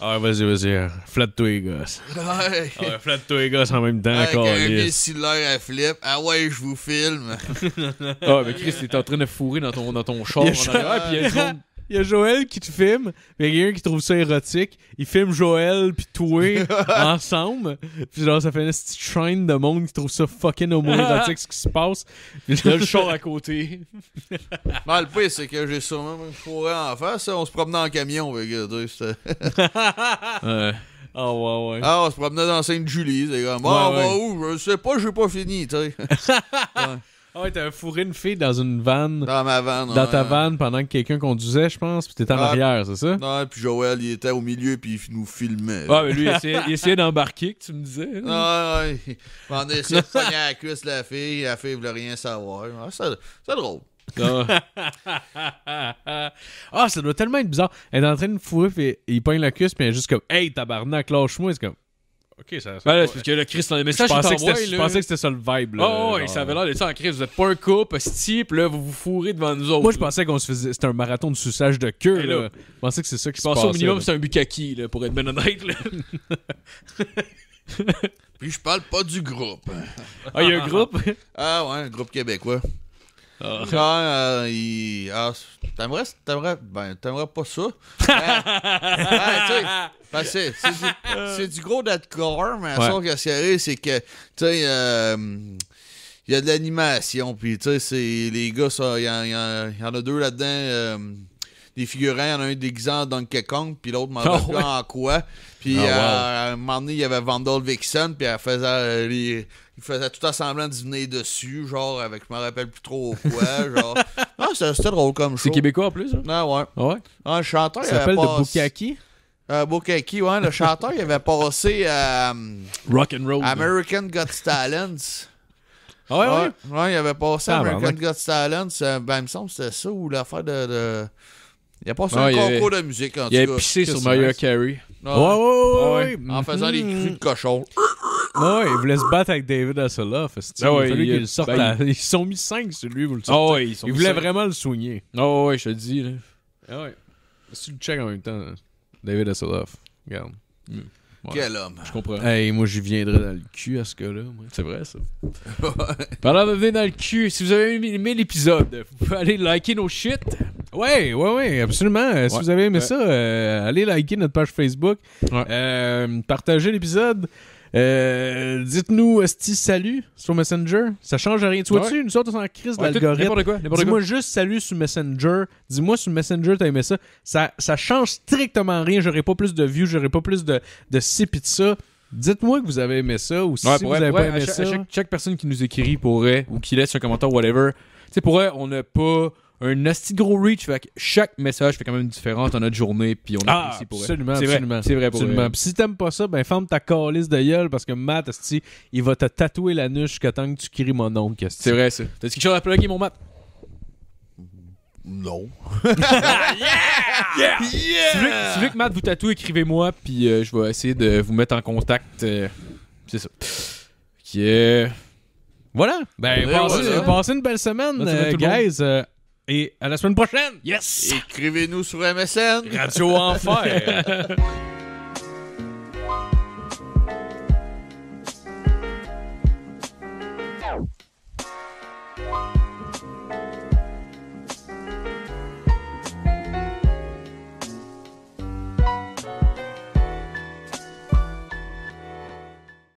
ah, vas-y, vas-y. Flatte-toi, gosse. Ouais flotte flatte tous les gosses en même temps. Avec un à flip. Ah ouais, je vous filme. ah, mais Chris, t'es en train de fourrer dans ton, dans ton char. Il y, il y a Joël qui te filme, mais il y a quelqu'un qui trouve ça érotique. Il filme Joël puis toi ensemble. Puis genre, ça fait une petite train de monde qui trouve ça fucking homo-érotique, ce qui se passe. y là, le char à côté. le pire, c'est que j'ai sûrement une forêt en face. Hein. On se promenait en camion, gars. Ouais. Ah ouais, ouais. Ah, on se promenait dans Sainte-Julie, c'est comme, ah, ouais, bah, où? Je sais pas, j'ai pas fini, tu sais. Ah ouais, t'avais fourré une fille dans une vanne. Dans ma vanne. Dans ta vanne pendant que quelqu'un conduisait, je pense, puis t'étais en ah, arrière, c'est ça? Non, puis Joël, il était au milieu, puis il nous filmait. Ah, mais lui, il essayait, d'embarquer, que tu me disais. Non, ah, ouais, ouais. On essayait de pogner à la cuisse la fille, la fille voulait rien savoir. c'est ah, drôle. Ah, oh, ça doit tellement être bizarre. Elle est en train de fourrer, puis il pogne la cuisse, puis elle est juste comme Hey, tabarnak, lâche-moi. C'est comme Ok, ça. ça parce que le Christ, dans les messages, je pensais, que c'était ça le vibe. oh, il savait avait l'air de ça en crise. Vous êtes pas un couple, type, là, vous vous fourrez devant nous autres. Moi, je pensais que C'était un marathon de suçage de queue, ben Je pensais que c'est ça qui je se passait. pensais au minimum, c'est un bukkake, là, pour être bien honnête, là. Puis je parle pas du groupe. Ah, il y a un groupe? ah ouais, un groupe québécois. Ah. Genre, euh, il... ah, t'aimerais, t'aimerais, ben, t'aimerais pas ça. Ben, ben, ben, c'est, c'est, du, c'est du gros deadcore, mais la ouais. que c'est c'est que, tu sais, euh, il euh, y a de l'animation, puis tu sais, les gars, il y, y, y, en a deux là-dedans. Euh, des figurants. Il y en a un déguisant en Donkey Kong, puis l'autre m'en oh, en quoi. Puis ah euh, à un moment donné, il y avait Vandal Vixen, puis elle faisait, euh, il faisait tout un semblant de venir dessus, genre avec, je me rappelle plus trop quoi. genre. Non, ah, c'était drôle comme show. C'est québécois en plus, hein? Ah ouais. Ah ouais. Ah, chanteur, Ça s'appelle pas... de Bukaki? Euh, Bukaki, ouais, le chanteur, il avait passé à. Euh, Rock and Roll. American Got Talents. Ah ouais, ouais, ouais. il avait passé ben, American Got Talents. Ben, il me semble que c'était ça ou l'affaire de, il a passé ah, un concours de musique en il tout Il a pissé sur Mario Carey. ouais, ouais, ouais, En faisant des hmm. cris de cochon. Ouais, il voulait se battre avec David Hasselhoff. Ah ouais, il qu'il sorte ben, à... Ils sont mis 5 sur lui, vous le ah savez. ils, voulaient vraiment le soigner. Oh, ouais, je te dis. Là. ouais. Si tu le check en même temps, David Hasselhoff, regarde. Hmm. Quel homme. Je comprends. moi, je viendrai dans le cul à ce que là C'est vrai, ça. Parlant de venir dans le cul, si vous avez aimé l'épisode, vous pouvez aller liker nos shit. Oui, oui, oui, absolument. Euh, si vous avez aimé ça, euh, allez liker notre page Facebook. Euh, partagez l'épisode. Euh, dites-nous, Sti, salut sur Messenger. Ça change rien. Tu vois-tu, une sorte en crise d'algorithme. Dis-moi juste salut sur Messenger. Dis-moi sur Messenger, t'as aimé ça. ça. Ça change strictement rien. j'aurais pas plus de views, j'aurais pas plus de, de pizza ça. Dites-moi que vous avez aimé ça ou si vous avez pas aimé chaque, ça. Chaque, personne qui nous écrit pourrait ou qui laisse un commentaire, whatever. c'est pour eux, on n'a pas un hostie gros reach. Fait que chaque message fait quand même une différence dans notre journée. Puis on ah, apprécie pour absolument, elle. Absolument, C'est vrai, pour absolument. si t'aimes pas ça, ben ferme ta calisse de gueule parce que Matt, il va te tatouer la nuche jusqu'à temps que tu cries mon nom. C'est vrai, ça. T'as quelque chose à plugger, mon Matt? Non. yeah! Yeah! Si, vous que, que Matt vous tatoue, écrivez-moi, puis euh, je vais essayer de vous mettre en contact. Euh, c'est ça. OK. Voilà. Ben, passez, une belle semaine, euh, guys. Euh, et à la semaine prochaine! Yes! Écrivez-nous sur MSN! Radio Enfer!